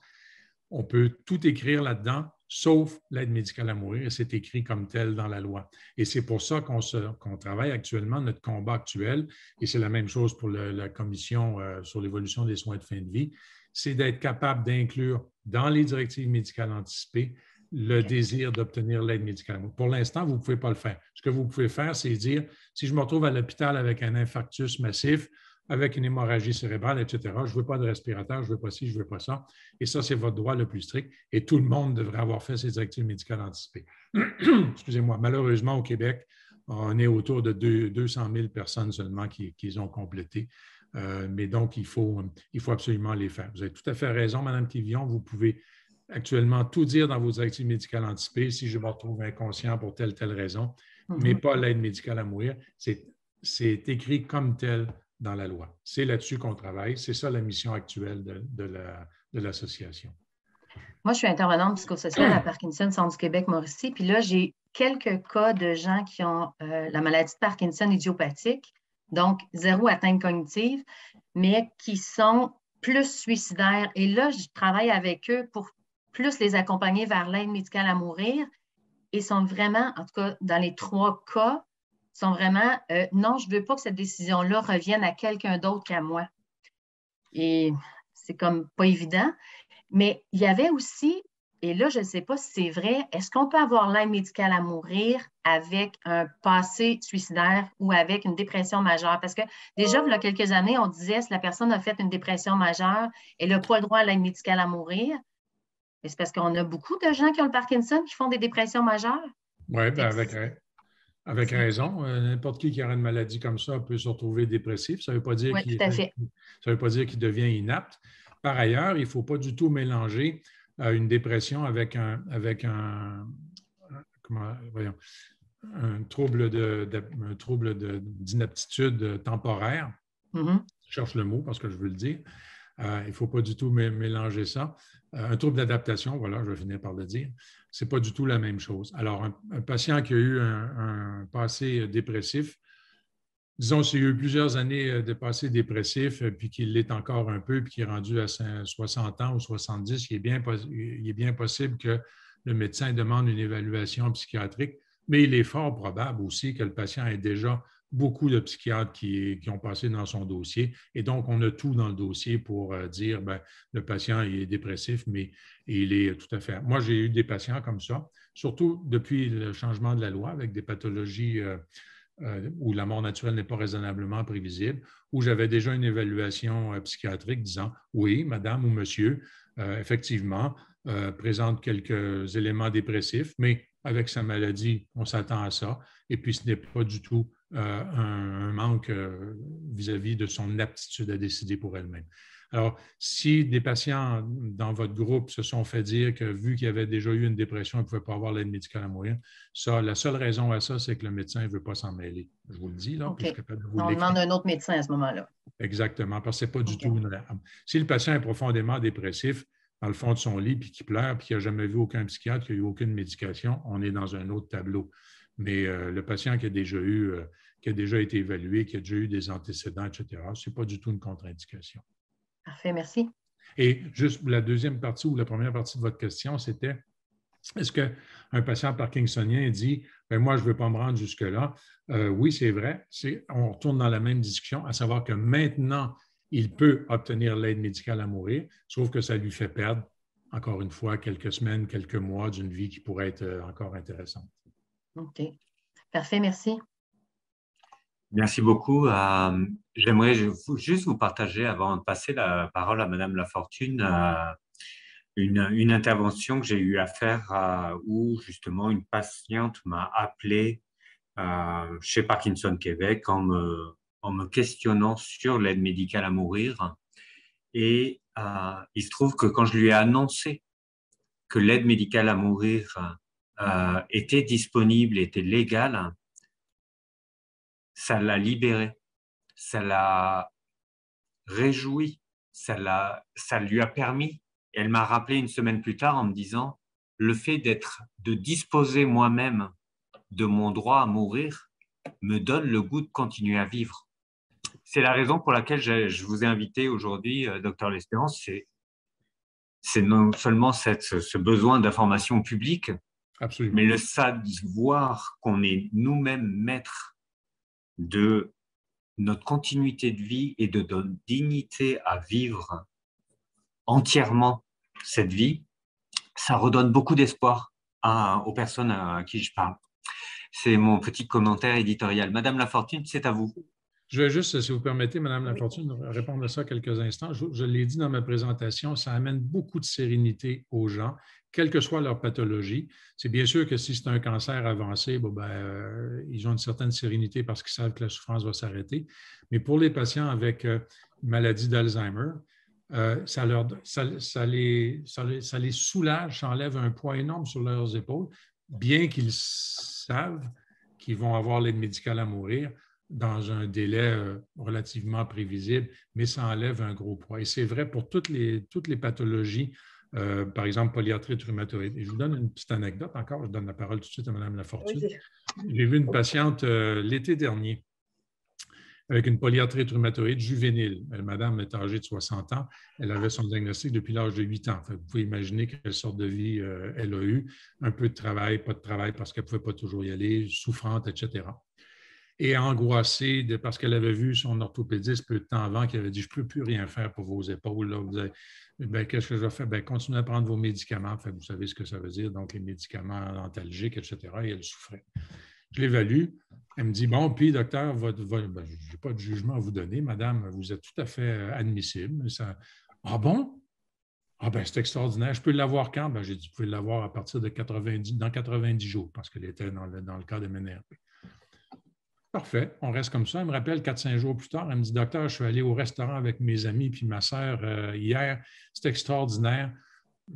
Speaker 2: on peut tout écrire là-dedans, sauf l'aide médicale à mourir, et c'est écrit comme tel dans la loi. Et c'est pour ça qu'on travaille actuellement notre combat actuel, et c'est la même chose pour la commission euh, sur l'évolution des soins de fin de vie, c'est d'être capable d'inclure dans les directives médicales anticipées le désir d'obtenir l'aide médicale. Pour l'instant, vous ne pouvez pas le faire. Ce que vous pouvez faire, c'est dire, si je me retrouve à l'hôpital avec un infarctus massif, avec une hémorragie cérébrale, etc., je ne veux pas de respirateur, je ne veux pas ci, je ne veux pas ça. Et ça, c'est votre droit le plus strict. Et tout le monde devrait avoir fait ses actifs médicales anticipées. Excusez-moi, malheureusement, au Québec, on est autour de 200 000 personnes seulement qui, les ont complétées. Euh, mais donc, il faut, il faut absolument les faire. Vous avez tout à fait raison, Mme Tivion, vous pouvez actuellement tout dire dans vos directives médicales anticipées si je me retrouve inconscient pour telle telle raison, mhm. mais pas l'aide médicale à mourir. C'est écrit comme tel dans la loi. C'est là-dessus qu'on travaille. C'est ça la mission actuelle de, de l'association.
Speaker 4: Moi, je suis intervenante psychosociale à Parkinson Centre du Québec-Mauricie. Puis là, j'ai quelques cas de gens qui ont euh, la maladie de Parkinson idiopathique, donc zéro atteinte cognitive, mais qui sont plus suicidaires. Et là, je travaille avec eux pour plus les accompagner vers l'aide médicale à mourir. Et sont vraiment, en tout cas dans les trois cas, sont vraiment euh, non, je ne veux pas que cette décision-là revienne à quelqu'un d'autre qu'à moi. Et c'est comme pas évident. Mais il y avait aussi, et là, je ne sais pas si c'est vrai, est-ce qu'on peut avoir l'aide médicale à mourir avec un passé suicidaire ou avec une dépression majeure? Parce que déjà, il y a quelques années, on disait si la personne a fait une dépression majeure, elle n'a pas le droit à l'aide médicale à mourir c'est parce qu'on a beaucoup de gens qui ont le Parkinson qui font des dépressions majeures.
Speaker 2: Oui, ben, avec, avec raison. Euh, n'importe qui qui aura une maladie comme ça peut se retrouver dépressif. Ça ne veut pas dire qu'il
Speaker 1: ça
Speaker 2: veut devient inapte. Par ailleurs, il ne faut pas du tout mélanger euh, une dépression avec un, avec un, trouble trouble d'inaptitude temporaire. Mm-hmm. Je cherche le mot parce que je veux le dire. Euh, il ne faut pas du tout mélanger ça. Euh, un trouble d'adaptation, voilà, je vais finir par le dire, ce n'est pas du tout la même chose. Alors, un, patient qui a eu un, passé euh, dépressif, disons, s'il a eu plusieurs années euh, de passé dépressif, puis qu'il l'est encore un peu, puis qu'il est rendu à 60 ans ou 70, il est bien, il est bien possible que le médecin demande une évaluation psychiatrique, mais il est fort probable aussi que le patient ait déjà beaucoup de psychiatres qui, ont passé dans son dossier. Et donc, on a tout dans le dossier pour euh, dire, ben, le patient est dépressif, mais il est tout à fait... Moi, j'ai eu des patients comme ça, surtout depuis le changement de la loi avec des pathologies euh, euh, où la mort naturelle n'est pas raisonnablement prévisible, où j'avais déjà une évaluation psychiatrique disant, oui, madame ou monsieur, effectivement, présente quelques éléments dépressifs, mais avec sa maladie, on s'attend à ça. Et puis, ce n'est pas du tout euh, un, manque euh, vis-à-vis de son aptitude à décider pour elle-même. Alors, si des patients dans votre groupe se sont fait dire que vu qu'il y avait déjà eu une dépression, ils ne pouvaient pas avoir l'aide médicale à moyen, ça, la seule raison à ça, c'est que le médecin ne veut pas s'en mêler. Je vous le dis, là, je suis de vous On demande un autre
Speaker 4: médecin à ce moment-là.
Speaker 2: Exactement, parce que ce n'est pas du tout une... Si le patient est profondément dépressif, dans le fond de son lit, puis qu'il pleure, puis qu'il n'a jamais vu aucun psychiatre, qu'il n'a eu aucune médication, on est dans un autre tableau mais euh, le patient qui a déjà eu, euh, qui a déjà été évalué, qui a déjà eu des antécédents, etc., ce n'est pas du tout une contre-indication.
Speaker 4: Parfait, merci.
Speaker 2: Et juste la deuxième partie ou la première partie de votre question, c'était est-ce qu'un patient parkinsonien dit Bien, Moi, je ne veux pas me rendre jusque-là euh, Oui, c'est vrai. On retourne dans la même discussion, à savoir que maintenant, il peut obtenir l'aide médicale à mourir, sauf que ça lui fait perdre, encore une fois, quelques semaines, quelques mois d'une vie qui pourrait être encore intéressante.
Speaker 4: OK. Parfait, merci.
Speaker 1: Merci beaucoup. Euh, j'aimerais juste vous partager, avant de passer la parole à Madame Lafortune, Fortune, euh, une, intervention que j'ai eu à faire euh, où justement une patiente m'a appelé chez Parkinson Québec en me questionnant sur l'aide médicale à mourir. Et il se trouve que quand je lui ai annoncé que l'aide médicale à mourir euh, était disponible, était légale, ça l'a libéré, ça l'a réjoui, ça, l'a, ça lui a permis. elle m'a rappelé une semaine plus tard en me disant, le fait d'être, de disposer moi-même de mon droit à mourir, me donne le goût de continuer à vivre. C'est la raison pour laquelle je, vous ai invité aujourd'hui, euh, docteur L'Espérance, c'est, c'est non seulement cette, ce besoin d'information publique, mais le savoir qu'on est nous-mêmes maîtres de notre continuité de vie et de notre dignité à vivre entièrement cette vie, ça redonne beaucoup d'espoir aux personnes à qui je parle. C'est mon petit commentaire éditorial. Madame Lafortune, c'est à vous.
Speaker 2: Je vais juste, si vous permettez, Madame la Lafortune, répondre à ça quelques instants. Je, l'ai dit dans ma présentation, ça amène beaucoup de sérénité aux gens, quelle que soit leur pathologie. C'est bien sûr que si c'est un cancer avancé, ben, euh, ils ont une certaine sérénité parce qu'ils savent que la souffrance va s'arrêter. Mais pour les patients avec euh, maladie d'Alzheimer, euh, ça, les, ça les soulage, ça enlève un poids énorme sur leurs épaules, bien qu'ils savent qu'ils vont avoir l'aide médicale à mourir dans un délai euh, relativement prévisible, mais ça enlève un gros poids. Et c'est vrai pour toutes les, toutes les pathologies, euh, par exemple polyarthrite rhumatoïde. Et je vous donne une petite anecdote encore, je donne la parole tout de suite à Mme Lafortune. J'ai vu une patiente euh, l'été dernier avec une polyarthrite rhumatoïde juvénile. Elle, madame est âgée de 60 ans. Elle avait son diagnostic depuis l'âge de 8 ans. vous pouvez imaginer quelle sorte de vie elle a eu. Un peu de travail, pas de travail parce qu'elle ne pouvait pas toujours y aller, souffrante, etc et angoissée parce qu'elle avait vu son orthopédiste peu de temps avant qui avait dit Je ne peux plus rien faire pour vos épaules. Là. ben, qu'est-ce que je vais faire? Ben, continuez à prendre vos médicaments. Enfin, vous savez ce que ça veut dire, donc les médicaments antalgiques, etc. Et elle souffrait. Je l'évalue. Elle me dit Bon, puis, docteur, votre, ben, je n'ai pas de jugement à vous donner, madame, vous êtes tout à fait euh, admissible. Ça, ah bon? Ah ben, c'est extraordinaire. Je peux l'avoir quand? Ben, j'ai dit, vous pouvez l'avoir à partir de 90, dans 90 jours, parce qu'elle était dans le, dans le cas de MNRP. Parfait, on reste comme ça. Elle me rappelle 4-5 jours plus tard, elle me dit Docteur, je suis allé au restaurant avec mes amis puis ma sœur euh, hier, c'est extraordinaire.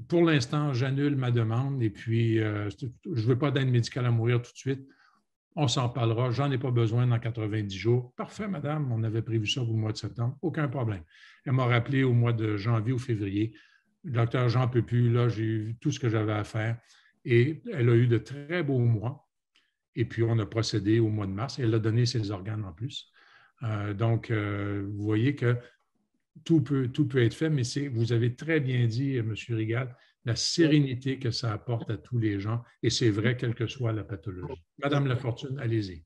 Speaker 2: Pour l'instant, j'annule ma demande et puis euh, je ne veux pas d'aide médical à mourir tout de suite. On s'en parlera, j'en ai pas besoin dans 90 jours. Parfait, madame, on avait prévu ça au mois de septembre, aucun problème. Elle m'a rappelé au mois de janvier ou février Docteur, Jean peux plus, là, j'ai eu tout ce que j'avais à faire. Et elle a eu de très beaux mois et puis, on a procédé au mois de mars. Et elle a donné ses organes en plus. Euh, donc, euh, vous voyez que tout peut, tout peut être fait, mais vous avez très bien dit, euh, M. Rigal, la sérénité que ça apporte à tous les gens. Et c'est vrai, quelle que soit la pathologie. Madame Lafortune, allez-y.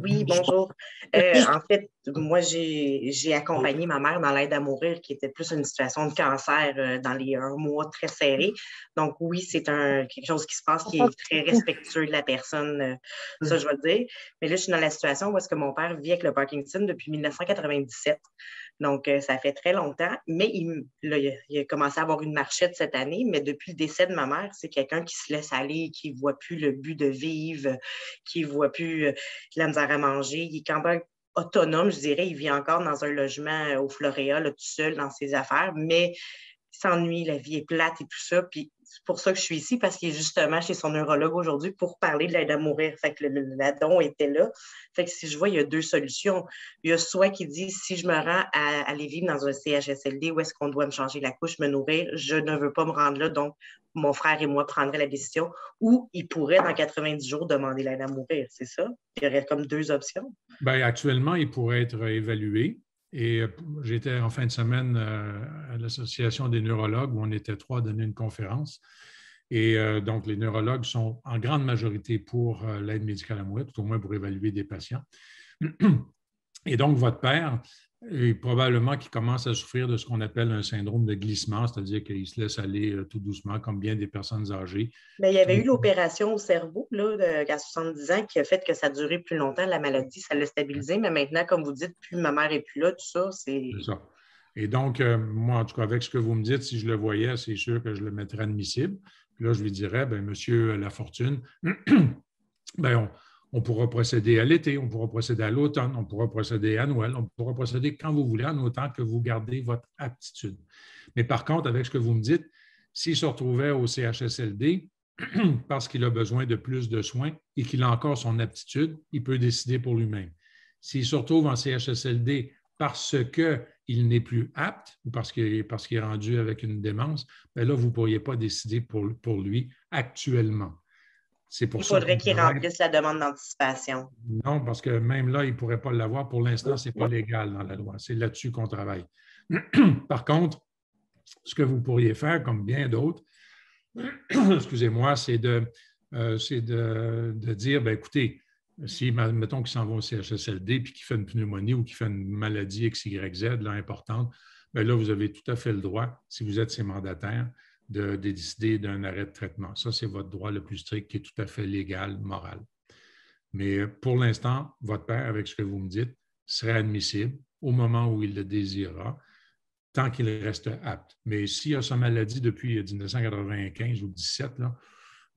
Speaker 5: Oui, bonjour. Euh, en fait, moi, j'ai accompagné ma mère dans l'aide à mourir, qui était plus une situation de cancer euh, dans les mois très serré. Donc, oui, c'est quelque chose qui se passe qui est très respectueux de la personne, euh, ça, je veux dire. Mais là, je suis dans la situation où est-ce que mon père vit avec le Parkinson depuis 1997. Donc, euh, ça fait très longtemps, mais il, a, commencé à avoir une marchette cette année, mais depuis le décès de ma mère, c'est quelqu'un qui se laisse aller, qui ne voit plus le but de vivre, qui ne voit plus euh, la misère à manger. Il est quand même autonome, je dirais. Il vit encore dans un logement euh, au Floréal, tout seul, dans ses affaires, mais s'ennuie, la vie est plate et tout ça. Puis c'est pour ça que je suis ici, parce qu'il est justement chez son neurologue aujourd'hui pour parler de l'aide à mourir. Fait que le, don était là. Fait que si je vois, il y a deux solutions. Il y a soit qui dit si je me rends à, à aller vivre dans un CHSLD où est-ce qu'on doit me changer la couche, me nourrir, je ne veux pas me rendre là, donc mon frère et moi prendraient la décision, ou il pourrait, dans 90 jours, demander l'aide à mourir. C'est ça? Il y aurait comme deux options.
Speaker 2: Bien, actuellement, il pourrait être évalué et euh, j'étais en fin de semaine euh, à l'Association des neurologues où on était trois à donner une conférence. Et euh, donc, les neurologues sont en grande majorité pour l'aide médicale à mourir, tout au moins pour évaluer des patients. Et donc, votre père et probablement qu'il commence à souffrir de ce qu'on appelle un syndrome de glissement, c'est-à-dire qu'il se laisse aller euh, tout doucement, comme bien des personnes âgées.
Speaker 5: Ben, il y avait eu l'opération au cerveau, là, de, à 70 ans, qui a fait que ça a duré plus longtemps, la maladie, ça l'a stabilisé. Mais maintenant, comme vous dites, plus ma mère est plus là, tout ça, c'est. ça.
Speaker 2: Et donc, euh, moi, en tout cas, avec ce que vous me dites, si je le voyais, c'est sûr que je le mettrais admissible. Puis là, je lui dirais, bien, monsieur Fortune, ben, on, on pourra procéder à l'été, on pourra procéder à l'automne, on pourra procéder à Noël, on pourra procéder quand vous voulez, en autant que vous gardez votre aptitude. Mais par contre, avec ce que vous me dites, s'il se retrouvait au CHSLD parce qu'il a besoin de plus de soins et qu'il a encore son aptitude, il peut décider pour lui-même. S'il se retrouve en CHSLD parce qu'il n'est plus apte ou parce qu'il est, rendu avec une démence, bien là, vous ne pourriez pas décider pour lui actuellement il faudrait qu'ils remplissent
Speaker 5: la demande d'anticipation.
Speaker 2: Non, parce que même là, ils ne pourraient pas l'avoir. Pour l'instant, ce n'est pas légal dans la loi. C'est là-dessus qu'on travaille. Par contre, ce que vous pourriez faire, comme bien d'autres, excusez-moi, c'est de, euh, dire, bien, écoutez, si, mettons qu'ils s'en vont au CHSLD puis qu'il fait une pneumonie ou qu'il fait une maladie XYZ là, importante, bien là, vous avez tout à fait le droit, si vous êtes ces mandataires, de, décider d'un arrêt de traitement. Ça, c'est votre droit le plus strict qui est tout à fait légal, moral. Mais pour l'instant, votre père, avec ce que vous me dites, serait admissible au moment où il le désirera, tant qu'il reste apte. Mais s'il a sa maladie depuis 1995 euh, ou 17, là,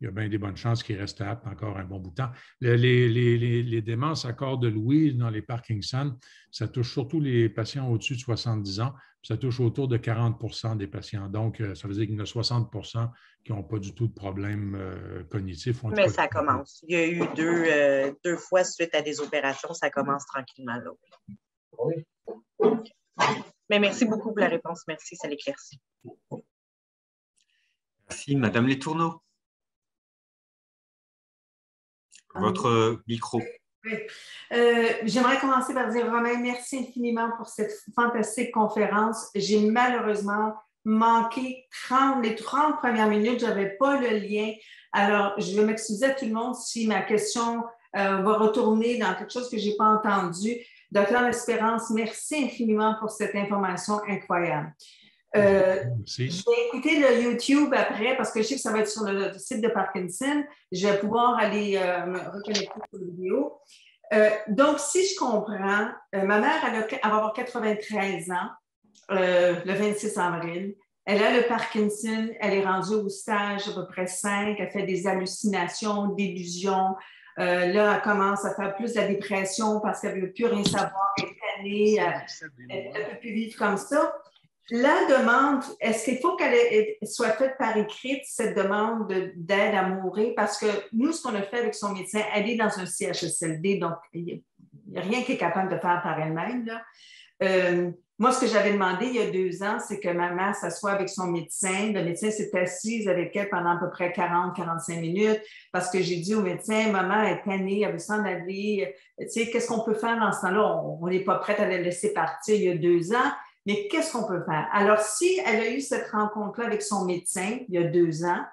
Speaker 2: il y a bien des bonnes chances qu'il reste apte encore un bon bout de temps. Les, démences à corps de Louis dans les Parkinson, ça touche surtout les patients au-dessus de 70 ans, ça touche autour de 40 des patients. Donc, euh, ça veut dire qu'il y en a 60 qui n'ont pas du tout de problème euh, cognitif. Mais
Speaker 5: ça commence. Il y a eu deux, euh, deux, fois suite à des opérations, ça commence tranquillement Mais merci beaucoup pour la réponse. Merci, ça l'éclaircit.
Speaker 1: Merci, Madame Les Ah votre euh, micro.
Speaker 6: Euh, j'aimerais commencer par dire, Romain, merci infiniment pour cette fantastique conférence. J'ai malheureusement manqué 30, les 30 premières minutes, je n'avais pas le lien. Alors, je vais m'excuser à tout le monde si ma question euh, va retourner dans quelque chose que je n'ai pas entendu. Docteur L'Espérance, merci infiniment pour cette information incroyable j'ai euh, euh, je vais écouter le YouTube après parce que je sais que ça va être sur le, site de Parkinson. Je vais pouvoir aller euh, me reconnecter sur la vidéo. donc, si je comprends, ma mère, elle, va avoir 93 ans le 26 avril. Elle a le Parkinson, elle est rendue au stage à peu près 5, elle fait des hallucinations, des illusions là, elle commence à faire plus de dépression parce qu'elle ne veut plus rien savoir, elle est elle ne peut plus vivre comme ça. La demande, est-ce qu'il faut qu'elle soit faite par écrit, cette demande d'aide à mourir? Parce que nous, ce qu'on a fait avec son médecin, elle est dans un CHSLD, donc il n'y a rien qui est capable de faire par elle-même. Euh, moi, ce que j'avais demandé il y a deux ans, c'est que ma mère s'assoie avec son médecin. Le médecin s'est assise avec elle pendant à peu près 40-45 minutes parce que j'ai dit au médecin, maman est tannée, elle veut s'en aller. Tu sais, qu'est-ce qu'on peut faire dans ce temps-là? On n'est pas prête à la laisser partir il y a deux ans. Mais qu'est-ce qu'on peut faire? Alors, si elle a eu cette rencontre-là avec son médecin il y a deux ans,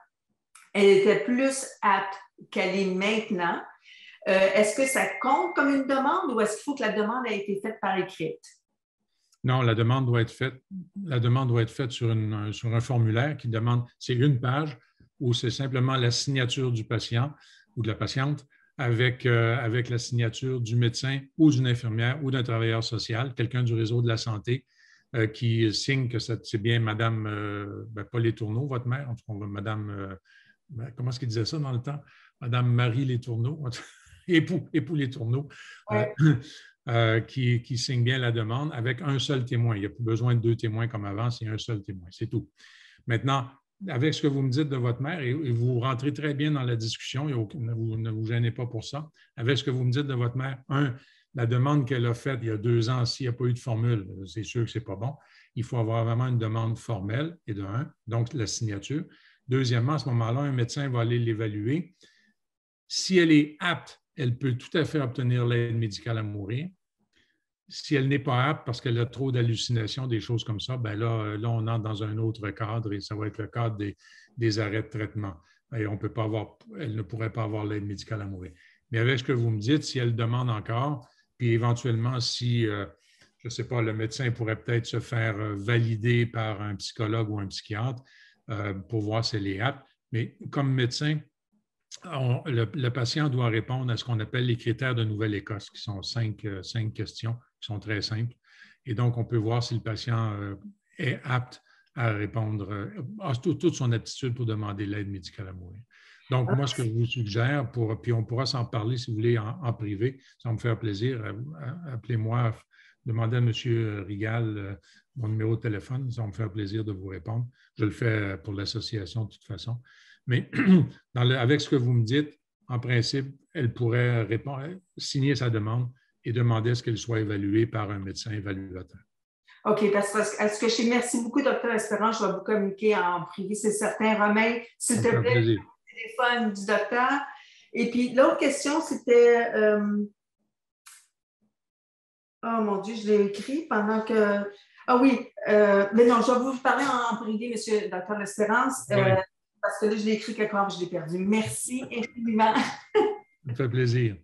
Speaker 6: elle était plus apte qu'elle est maintenant. Euh, est-ce que ça compte comme une demande ou est-ce qu'il faut que la demande ait été faite par écrite?
Speaker 2: Non, la demande doit être faite. La demande doit être faite sur, un formulaire qui demande, c'est une page ou c'est simplement la signature du patient ou de la patiente avec euh, la signature du médecin ou d'une infirmière ou d'un travailleur social, quelqu'un du réseau de la santé euh, qui signe que c'est bien Madame, euh, ben, pas les tourneaux, votre mère, en tout cas, Madame, euh, ben, comment est-ce qu'il disait ça dans le temps? Madame Marie Les Tourneaux, époux, époux Les Tourneaux, euh, qui, signe bien la demande avec un seul témoin. Il n'y a plus besoin de deux témoins comme avant, c'est un seul témoin, c'est tout. Maintenant, avec ce que vous me dites de votre mère, et, vous rentrez très bien dans la discussion, vous ne vous gênez pas pour ça, avec ce que vous me dites de votre mère, un, la demande qu'elle a faite il y a deux ans, s'il n'y a pas eu de formule, c'est sûr que ce n'est pas bon. Il faut avoir vraiment une demande formelle, et de un, donc la signature. Deuxièmement, à ce moment-là, un médecin va aller l'évaluer. Si elle est apte, elle peut tout à fait obtenir l'aide médicale à mourir. Si elle n'est pas apte parce qu'elle a trop d'hallucinations, des choses comme ça, bien là, là, on entre dans un autre cadre et ça va être le cadre des, arrêts de traitement. Et on peut pas avoir, elle ne pourrait pas avoir l'aide médicale à mourir. Mais avec ce que vous me dites, si elle demande encore, puis éventuellement, si, euh, je ne sais pas, le médecin pourrait peut-être se faire euh, valider par un psychologue ou un psychiatre euh, pour voir s'il est apte. Mais comme médecin, le, patient doit répondre à ce qu'on appelle les critères de Nouvelle-Écosse, qui sont cinq, questions qui sont très simples. Et donc, on peut voir si le patient est apte à répondre, à toute son aptitude pour demander l'aide médicale à mourir. Donc, ah. moi, ce que je vous suggère, puis on pourra s'en parler si vous voulez en, privé, ça va me faire plaisir. Euh, euh, appelez-moi, demandez à M. Rigal euh, mon numéro de téléphone, ça va me faire plaisir de vous répondre. Je le fais pour l'association de toute façon. Mais avec ce que vous me dites, en principe, elle pourrait répondre, signer sa demande et demander à ce qu'elle soit évaluée par un médecin évaluateur.
Speaker 6: OK, parce, que, je merci beaucoup, docteur Espérance, je vais vous communiquer en privé, c'est certain. Romain, s'il te plaît, téléphone du docteur. Et puis l'autre question, c'était. Euh, oh mon Dieu, je l'ai écrit pendant que. Ah oui, euh, mais non, je vais vous parler en, privé, monsieur le docteur L'Espérance, euh, parce que là, je l'ai écrit quelque part, je l'ai perdu. Merci infiniment. Ça
Speaker 1: me fait plaisir.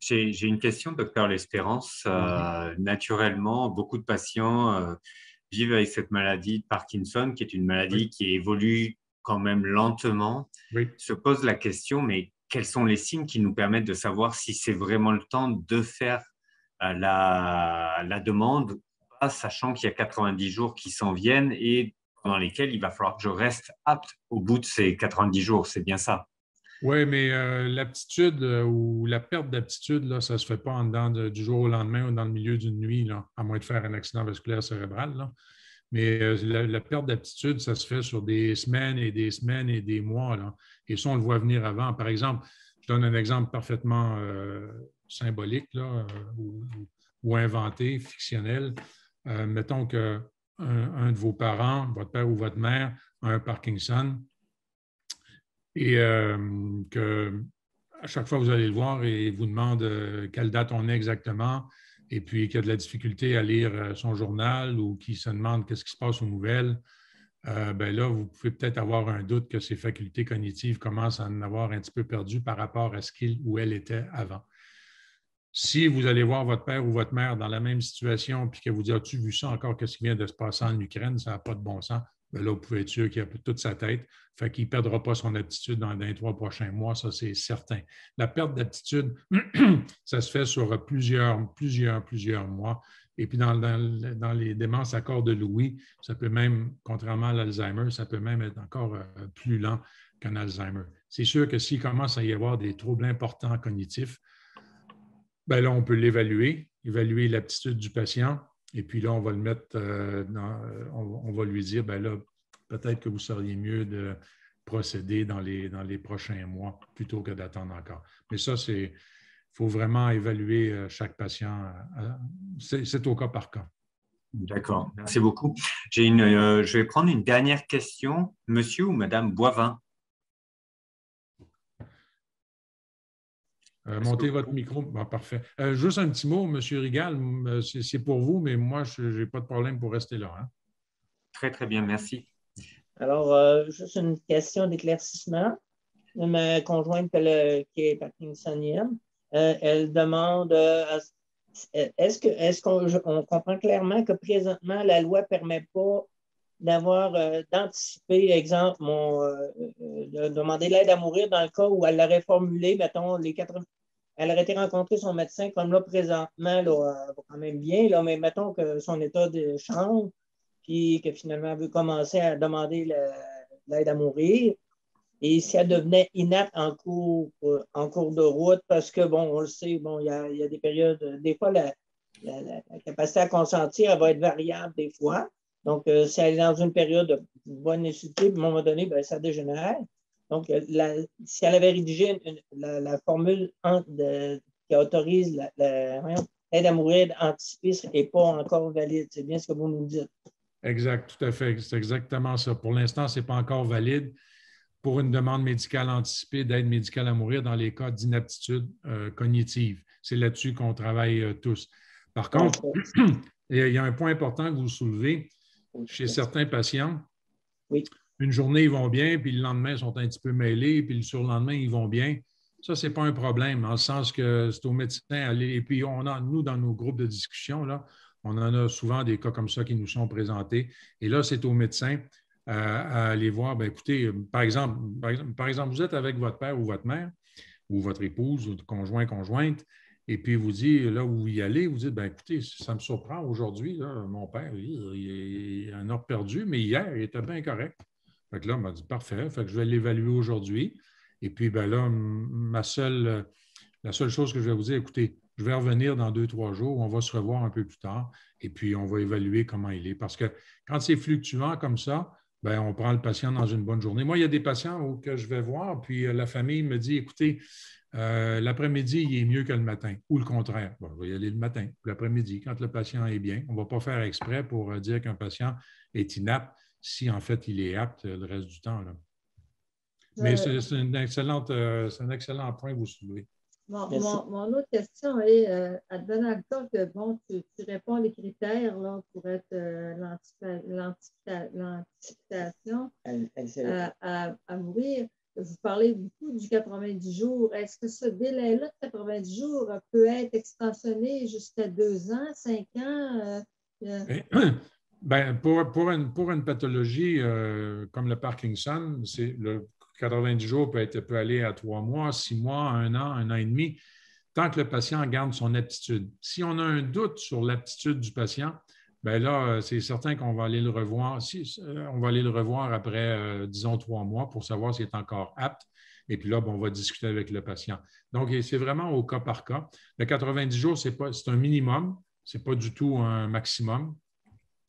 Speaker 1: J'ai une question, docteur L'Espérance. Mhm. Naturellement, beaucoup de patients vivent avec cette maladie de Parkinson, qui est une maladie qui évolue quand même lentement, se pose la question, mais quels sont les signes qui nous permettent de savoir si c'est vraiment le temps de faire euh, la, la demande, sachant qu'il y a 90 jours qui s'en viennent et pendant lesquels il va falloir que je reste apte au bout de ces 90 jours. C'est bien ça.
Speaker 2: Oui, mais euh, l'aptitude euh, ou la perte d'aptitude, là, ça ne se fait pas en dedans du jour au lendemain ou dans le milieu d'une nuit, là, à moins de faire un accident vasculaire cérébral. Là. Mais euh, la, perte d'aptitude, ça se fait sur des semaines et des semaines et des mois. Et ça, on le voit venir avant. Par exemple, je donne un exemple parfaitement euh, symbolique euh, ou, inventé, fictionnel. mettons que un, de vos parents, votre père ou votre mère, a un Parkinson et que à chaque fois que vous allez le voir, et vous demande quelle date on est exactement, et puis qui a de la difficulté à lire euh, son journal ou qui se demande qu'est-ce qui se passe aux nouvelles, euh, ben là, vous pouvez peut-être avoir un doute que ses facultés cognitives commencent à en avoir un petit peu perdu par rapport à ce qu'il ou elle était avant. Si vous allez voir votre père ou votre mère dans la même situation, puis que vous dites As-tu vu ça encore, qu'est-ce qui vient de se passer en Ukraine, ça n'a pas de bon sens, ben là, vous pouvez être sûr qu'il a toute sa tête. Fait qu'il ne perdra pas son aptitude dans, les trois prochains mois, ça c'est certain. La perte d'aptitude, ça se fait sur plusieurs, plusieurs, plusieurs mois. Et puis dans, les démences à corps de Louis, ça peut même, contrairement à l'Alzheimer, ça peut même être encore euh, plus lent qu'un Alzheimer. C'est sûr que s'il commence à y avoir des troubles importants cognitifs, ben là, on peut l'évaluer, évaluer l'aptitude du patient, et puis là, on va le mettre, euh, euh, on, va lui dire, ben là, peut-être que vous seriez mieux de procéder dans les, dans les prochains mois plutôt que d'attendre encore. Mais ça, c'est, il faut vraiment évaluer euh, chaque patient. C'est au cas par cas.
Speaker 1: D'accord, merci beaucoup. Une, je vais prendre une dernière question. Monsieur ou Madame Boivin Euh, montez
Speaker 2: votre micro. Bah, parfait. Euh, juste un petit mot, M. Rigal, euh, c'est pour vous, mais moi, je n'ai pas de problème pour rester là. Hein.
Speaker 1: Très, très bien, merci.
Speaker 3: Alors, juste une question d'éclaircissement. Ma conjointe qui est parkinsonienne, elle demande est-ce qu'on est comprend clairement que présentement, la loi ne permet pas d'avoir euh, d'anticiper, exemple, euh, euh, de demander l'aide à mourir dans le cas où elle l'aurait formulé, mettons, les quatre elle aurait été rencontrée son médecin comme là présentement, quand même bien, là, mais mettons que son état de change, puis que finalement elle veut commencer à demander l'aide à mourir. Et si elle devenait inapte en cours, en cours de route, parce que, bon, on le sait, bon, il y, a, des périodes, des fois, la, la, capacité à consentir, va être variable des fois. Donc, si c'est est dans une période de bonne nécessité, à un moment donné, ben, ça dégénérait. Donc, euh, si elle avait rédigé la, formule qui autorise l'aide à mourir anticipée n'est pas encore valide, c'est bien ce que vous nous dites.
Speaker 2: Exact, tout à fait. C'est exactement ça. Pour l'instant, ce n'est pas encore valide pour une demande médicale anticipée d'aide médicale à mourir dans les cas d'inaptitude euh, cognitive. C'est là-dessus qu'on travaille euh, tous. Par contre, il y a un point important que vous soulevez, chez certains patients. Une journée, ils vont bien, puis le lendemain, ils sont un petit peu mêlés, puis le surlendemain, ils vont bien. Ça, ce n'est pas un problème, en le sens que c'est aux médecins aller. Et puis, on a, nous, dans nos groupes de discussion, là, on en a souvent des cas comme ça qui nous sont présentés. Et là, c'est aux médecins euh, à aller voir. Ben, écoutez, par exemple, par exemple, vous êtes avec votre père ou votre mère, ou votre épouse, ou votre conjoint, conjointe. Et puis, vous dit là où y allez, vous dites, ben écoutez, ça me surprend aujourd'hui, mon père, il, est un ordre perdu, mais hier, il était bien correct. Fait que là, on m'a dit, parfait, fait que je vais l'évaluer aujourd'hui. Et puis, ben là, ma seule, la seule chose que je vais vous dire, écoutez, je vais revenir dans deux, trois jours, on va se revoir un peu plus tard, et puis on va évaluer comment il est. Parce que quand c'est fluctuant comme ça, ben, on prend le patient dans une bonne journée. Moi, il y a des patients que je vais voir, puis euh, la famille me dit, écoutez, euh, l'après-midi, il est mieux que le matin, ou le contraire. on va y aller le matin, l'après-midi, quand le patient est bien. On ne va pas faire exprès pour euh, dire qu'un patient est inapte si en fait il est apte euh, le reste du temps. Mais c'est un excellent point que vous soulevez.
Speaker 4: mon, autre question est, advenant que bon, tu, réponds les critères pour être l'anticipation à, mourir, vous parlez beaucoup du 90 jours. Est-ce que ce délai-là de 90 jours peut être extensionné jusqu'à deux ans, cinq ans? Euh, euh?
Speaker 2: Ben, pour, une, pathologie euh, comme le Parkinson, le 90 jours peut, être, peut aller à trois mois, six mois, un an, un an et demi, tant que le patient garde son aptitude. Si on a un doute sur l'aptitude du patient, Bien là, euh, c'est certain qu'on va aller le revoir. Euh, on va aller le revoir après, euh, disons, trois mois pour savoir s'il est encore apte. Et puis là, ben, on va discuter avec le patient. Donc, c'est vraiment au cas par cas. Le 90 jours, c'est un minimum. Ce n'est pas du tout un maximum.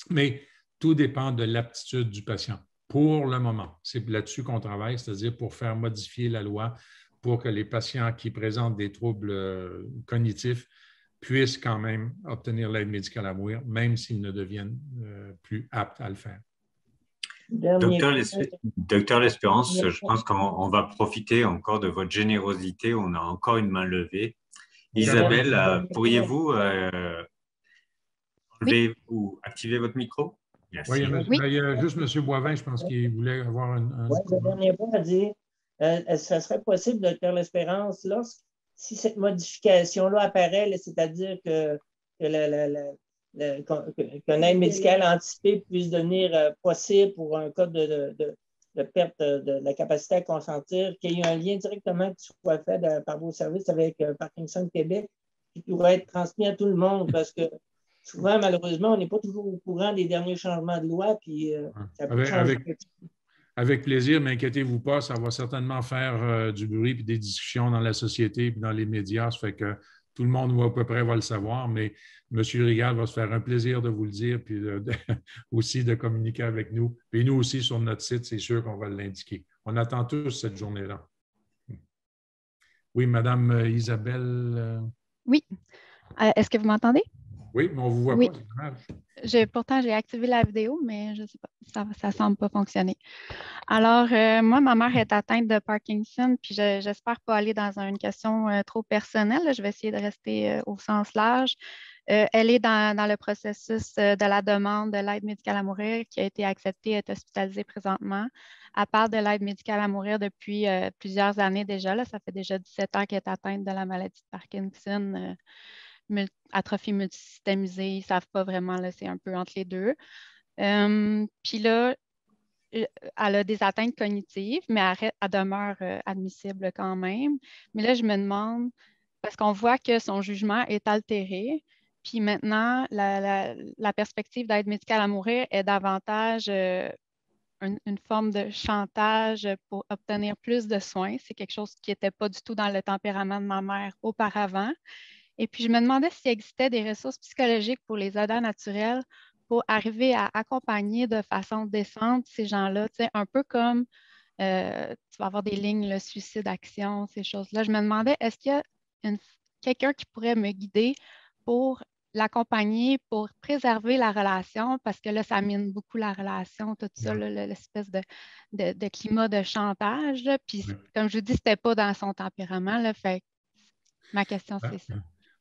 Speaker 2: Mais tout dépend de l'aptitude du patient pour le moment. C'est là-dessus qu'on travaille, c'est-à-dire pour faire modifier la loi pour que les patients qui présentent des troubles cognitifs puissent quand même obtenir l'aide médicale à mourir, même s'ils ne deviennent euh, plus aptes à
Speaker 1: le faire.
Speaker 6: Docteur
Speaker 1: L'Espérance, je pense qu'on va profiter encore de votre générosité. On a encore une main levée. Isabelle, euh, pourriez-vous euh, ou activer votre micro? Oui, il
Speaker 2: y, a, juste M. Boivin, je pense qu'il voulait avoir un. un... dernier
Speaker 3: à dire. Euh, ça serait possible, docteur L'Espérance, lorsque si cette modification-là apparaît, c'est-à-dire que, que qu'un aide médicale anticipée puisse devenir euh, possible pour un cas de, perte de, la capacité à consentir, qu'il y ait un lien directement qui soit fait par vos services avec euh, Parkinson Québec, qui pourrait être transmis à tout le monde, parce que souvent, malheureusement, on n'est pas toujours au courant des derniers changements de loi, puis euh, ça peut changer.
Speaker 2: Avec plaisir, mais inquiétez-vous pas, ça va certainement faire euh, du bruit puis des discussions dans la société puis dans les médias. Ça fait que tout le monde va à peu près va le savoir, mais M. Rigal va se faire un plaisir de vous le dire, puis aussi de communiquer avec nous. Et nous aussi, sur notre site, c'est sûr qu'on va l'indiquer. On attend tous cette journée-là. Oui, Madame euh, Isabelle. Euh,
Speaker 7: oui. Est-ce que vous m'entendez?
Speaker 2: Oui, mais on ne vous voit pas,
Speaker 7: pourtant, j'ai activé la vidéo, mais je sais pas, ça ne semble pas fonctionner. Alors, euh, moi, ma mère est atteinte de Parkinson, puis j'espère pas aller dans une question euh, trop personnelle. Je vais essayer de rester euh, au sens large. elle est dans, le processus de la demande de l'aide médicale à mourir qui a été acceptée et est hospitalisée présentement. Elle part de l'aide médicale à mourir depuis plusieurs années déjà. ça fait déjà 17 ans qu'elle est atteinte de la maladie de Parkinson atrophie multisystémisée, ils ne savent pas vraiment, c'est un peu entre les deux. Euh, puis là, euh, elle a des atteintes cognitives, mais elle, demeure euh, admissible quand même. Mais là, je me demande, parce qu'on voit que son jugement est altéré, puis maintenant, la, perspective d'aide médicale à mourir est davantage une, une, forme de chantage pour obtenir plus de soins. C'est quelque chose qui n'était pas du tout dans le tempérament de ma mère auparavant. Et puis, je me demandais s'il existait des ressources psychologiques pour les aidants naturels pour arriver à accompagner de façon décente ces gens-là, un peu comme euh, tu vas avoir des lignes, le suicide action, ces choses-là. Je me demandais, est-ce qu'il y a quelqu'un qui pourrait me guider pour l'accompagner, pour préserver la relation, parce que là, ça mine beaucoup la relation, tout ça, l'espèce de, climat de chantage. Puis, comme je vous dis, n'était pas dans son tempérament. Là, fait ma question, ah, c'est ça.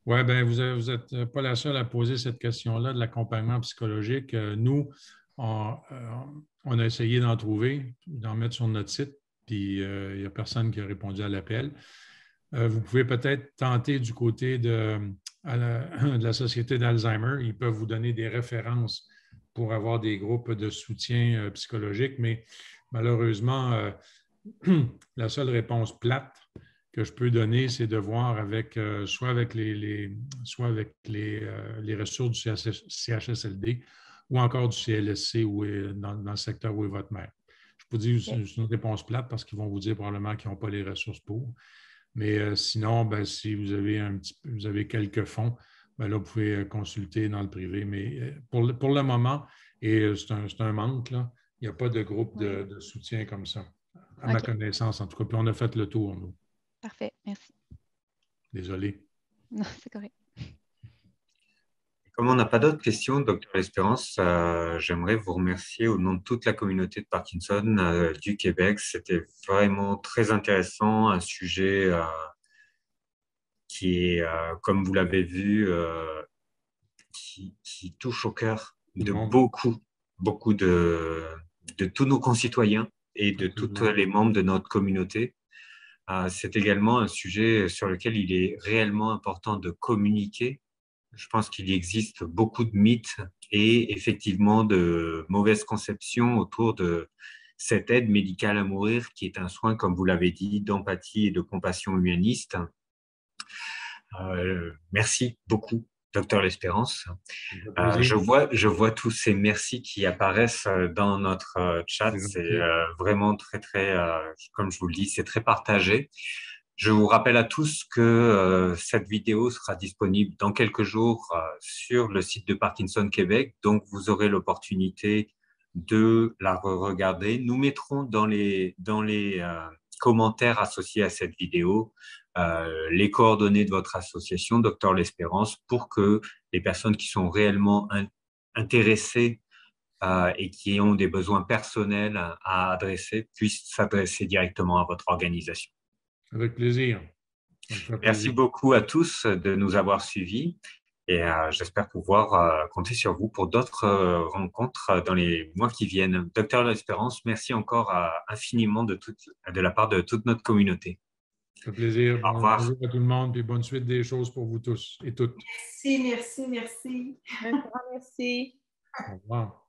Speaker 2: Oui, bien, vous n'êtes euh, pas la seule à poser cette question-là de l'accompagnement psychologique. Euh, nous, euh, on, a essayé d'en trouver, d'en mettre sur notre site, puis il n'y a personne qui a répondu à l'appel. vous pouvez peut-être tenter du côté de, la, Société d'Alzheimer. Ils peuvent vous donner des références pour avoir des groupes de soutien psychologique, mais malheureusement, la seule réponse plate, que je peux donner, c'est de voir avec euh, soit avec les, soit avec les, euh, ressources du CHSLD ou encore du CLSC ou dans, le secteur où est votre mère. Je vous dis c'est une réponse plate parce qu'ils vont vous dire probablement qu'ils n'ont pas les ressources pour. Mais euh, sinon, ben, si vous avez un petit vous avez quelques fonds, ben, là, vous pouvez consulter dans le privé. Mais pour le, moment, et c'est un, un, manque, il n'y a pas de groupe de, soutien comme ça, à ma connaissance en tout cas. Puis on a fait le tour, nous.
Speaker 7: Parfait, merci.
Speaker 1: Désolé. Non, c'est correct. Comme on n'a pas d'autres questions, docteur Espérance, euh, j'aimerais vous remercier au nom de toute la communauté de Parkinson euh, du Québec. C'était vraiment très intéressant, un sujet euh, qui est, comme vous l'avez vu, qui, touche au cœur de beaucoup, beaucoup de, de tous nos concitoyens et de tous les membres de notre communauté. Ah, c'est également un sujet sur lequel il est réellement important de communiquer. Je pense qu'il existe beaucoup de mythes et effectivement de mauvaises conceptions autour de cette aide médicale à mourir qui est un soin, comme vous l'avez dit, d'empathie et de compassion humaniste. Euh, merci beaucoup Docteur L'Espérance. Euh, je, vois, je vois tous ces merci qui apparaissent euh, dans notre euh, chat. C'est vraiment très, très, comme je vous le dis, c'est très partagé. Je vous rappelle à tous que cette vidéo sera disponible dans quelques jours sur le site de Parkinson Québec. Donc, vous aurez l'opportunité de la re regarder. Nous mettrons dans les, dans les commentaires associés à cette vidéo, euh, les coordonnées de votre association, Docteur l'Espérance, pour que les personnes qui sont réellement intéressées euh, et qui ont des besoins personnels à adresser puissent s'adresser directement à votre organisation.
Speaker 2: Avec plaisir. Merci
Speaker 1: beaucoup à tous de nous avoir suivis et euh, j'espère pouvoir euh, compter sur vous pour d'autres euh, rencontres dans les mois qui viennent. Docteur L'Espérance, merci encore infiniment de, la part de toute notre communauté.
Speaker 2: Un plaisir. Au revoir. Bonjour à tout le monde et bonne suite des choses pour vous tous et toutes.
Speaker 6: Merci, merci, merci. Un grand merci. Au
Speaker 2: revoir.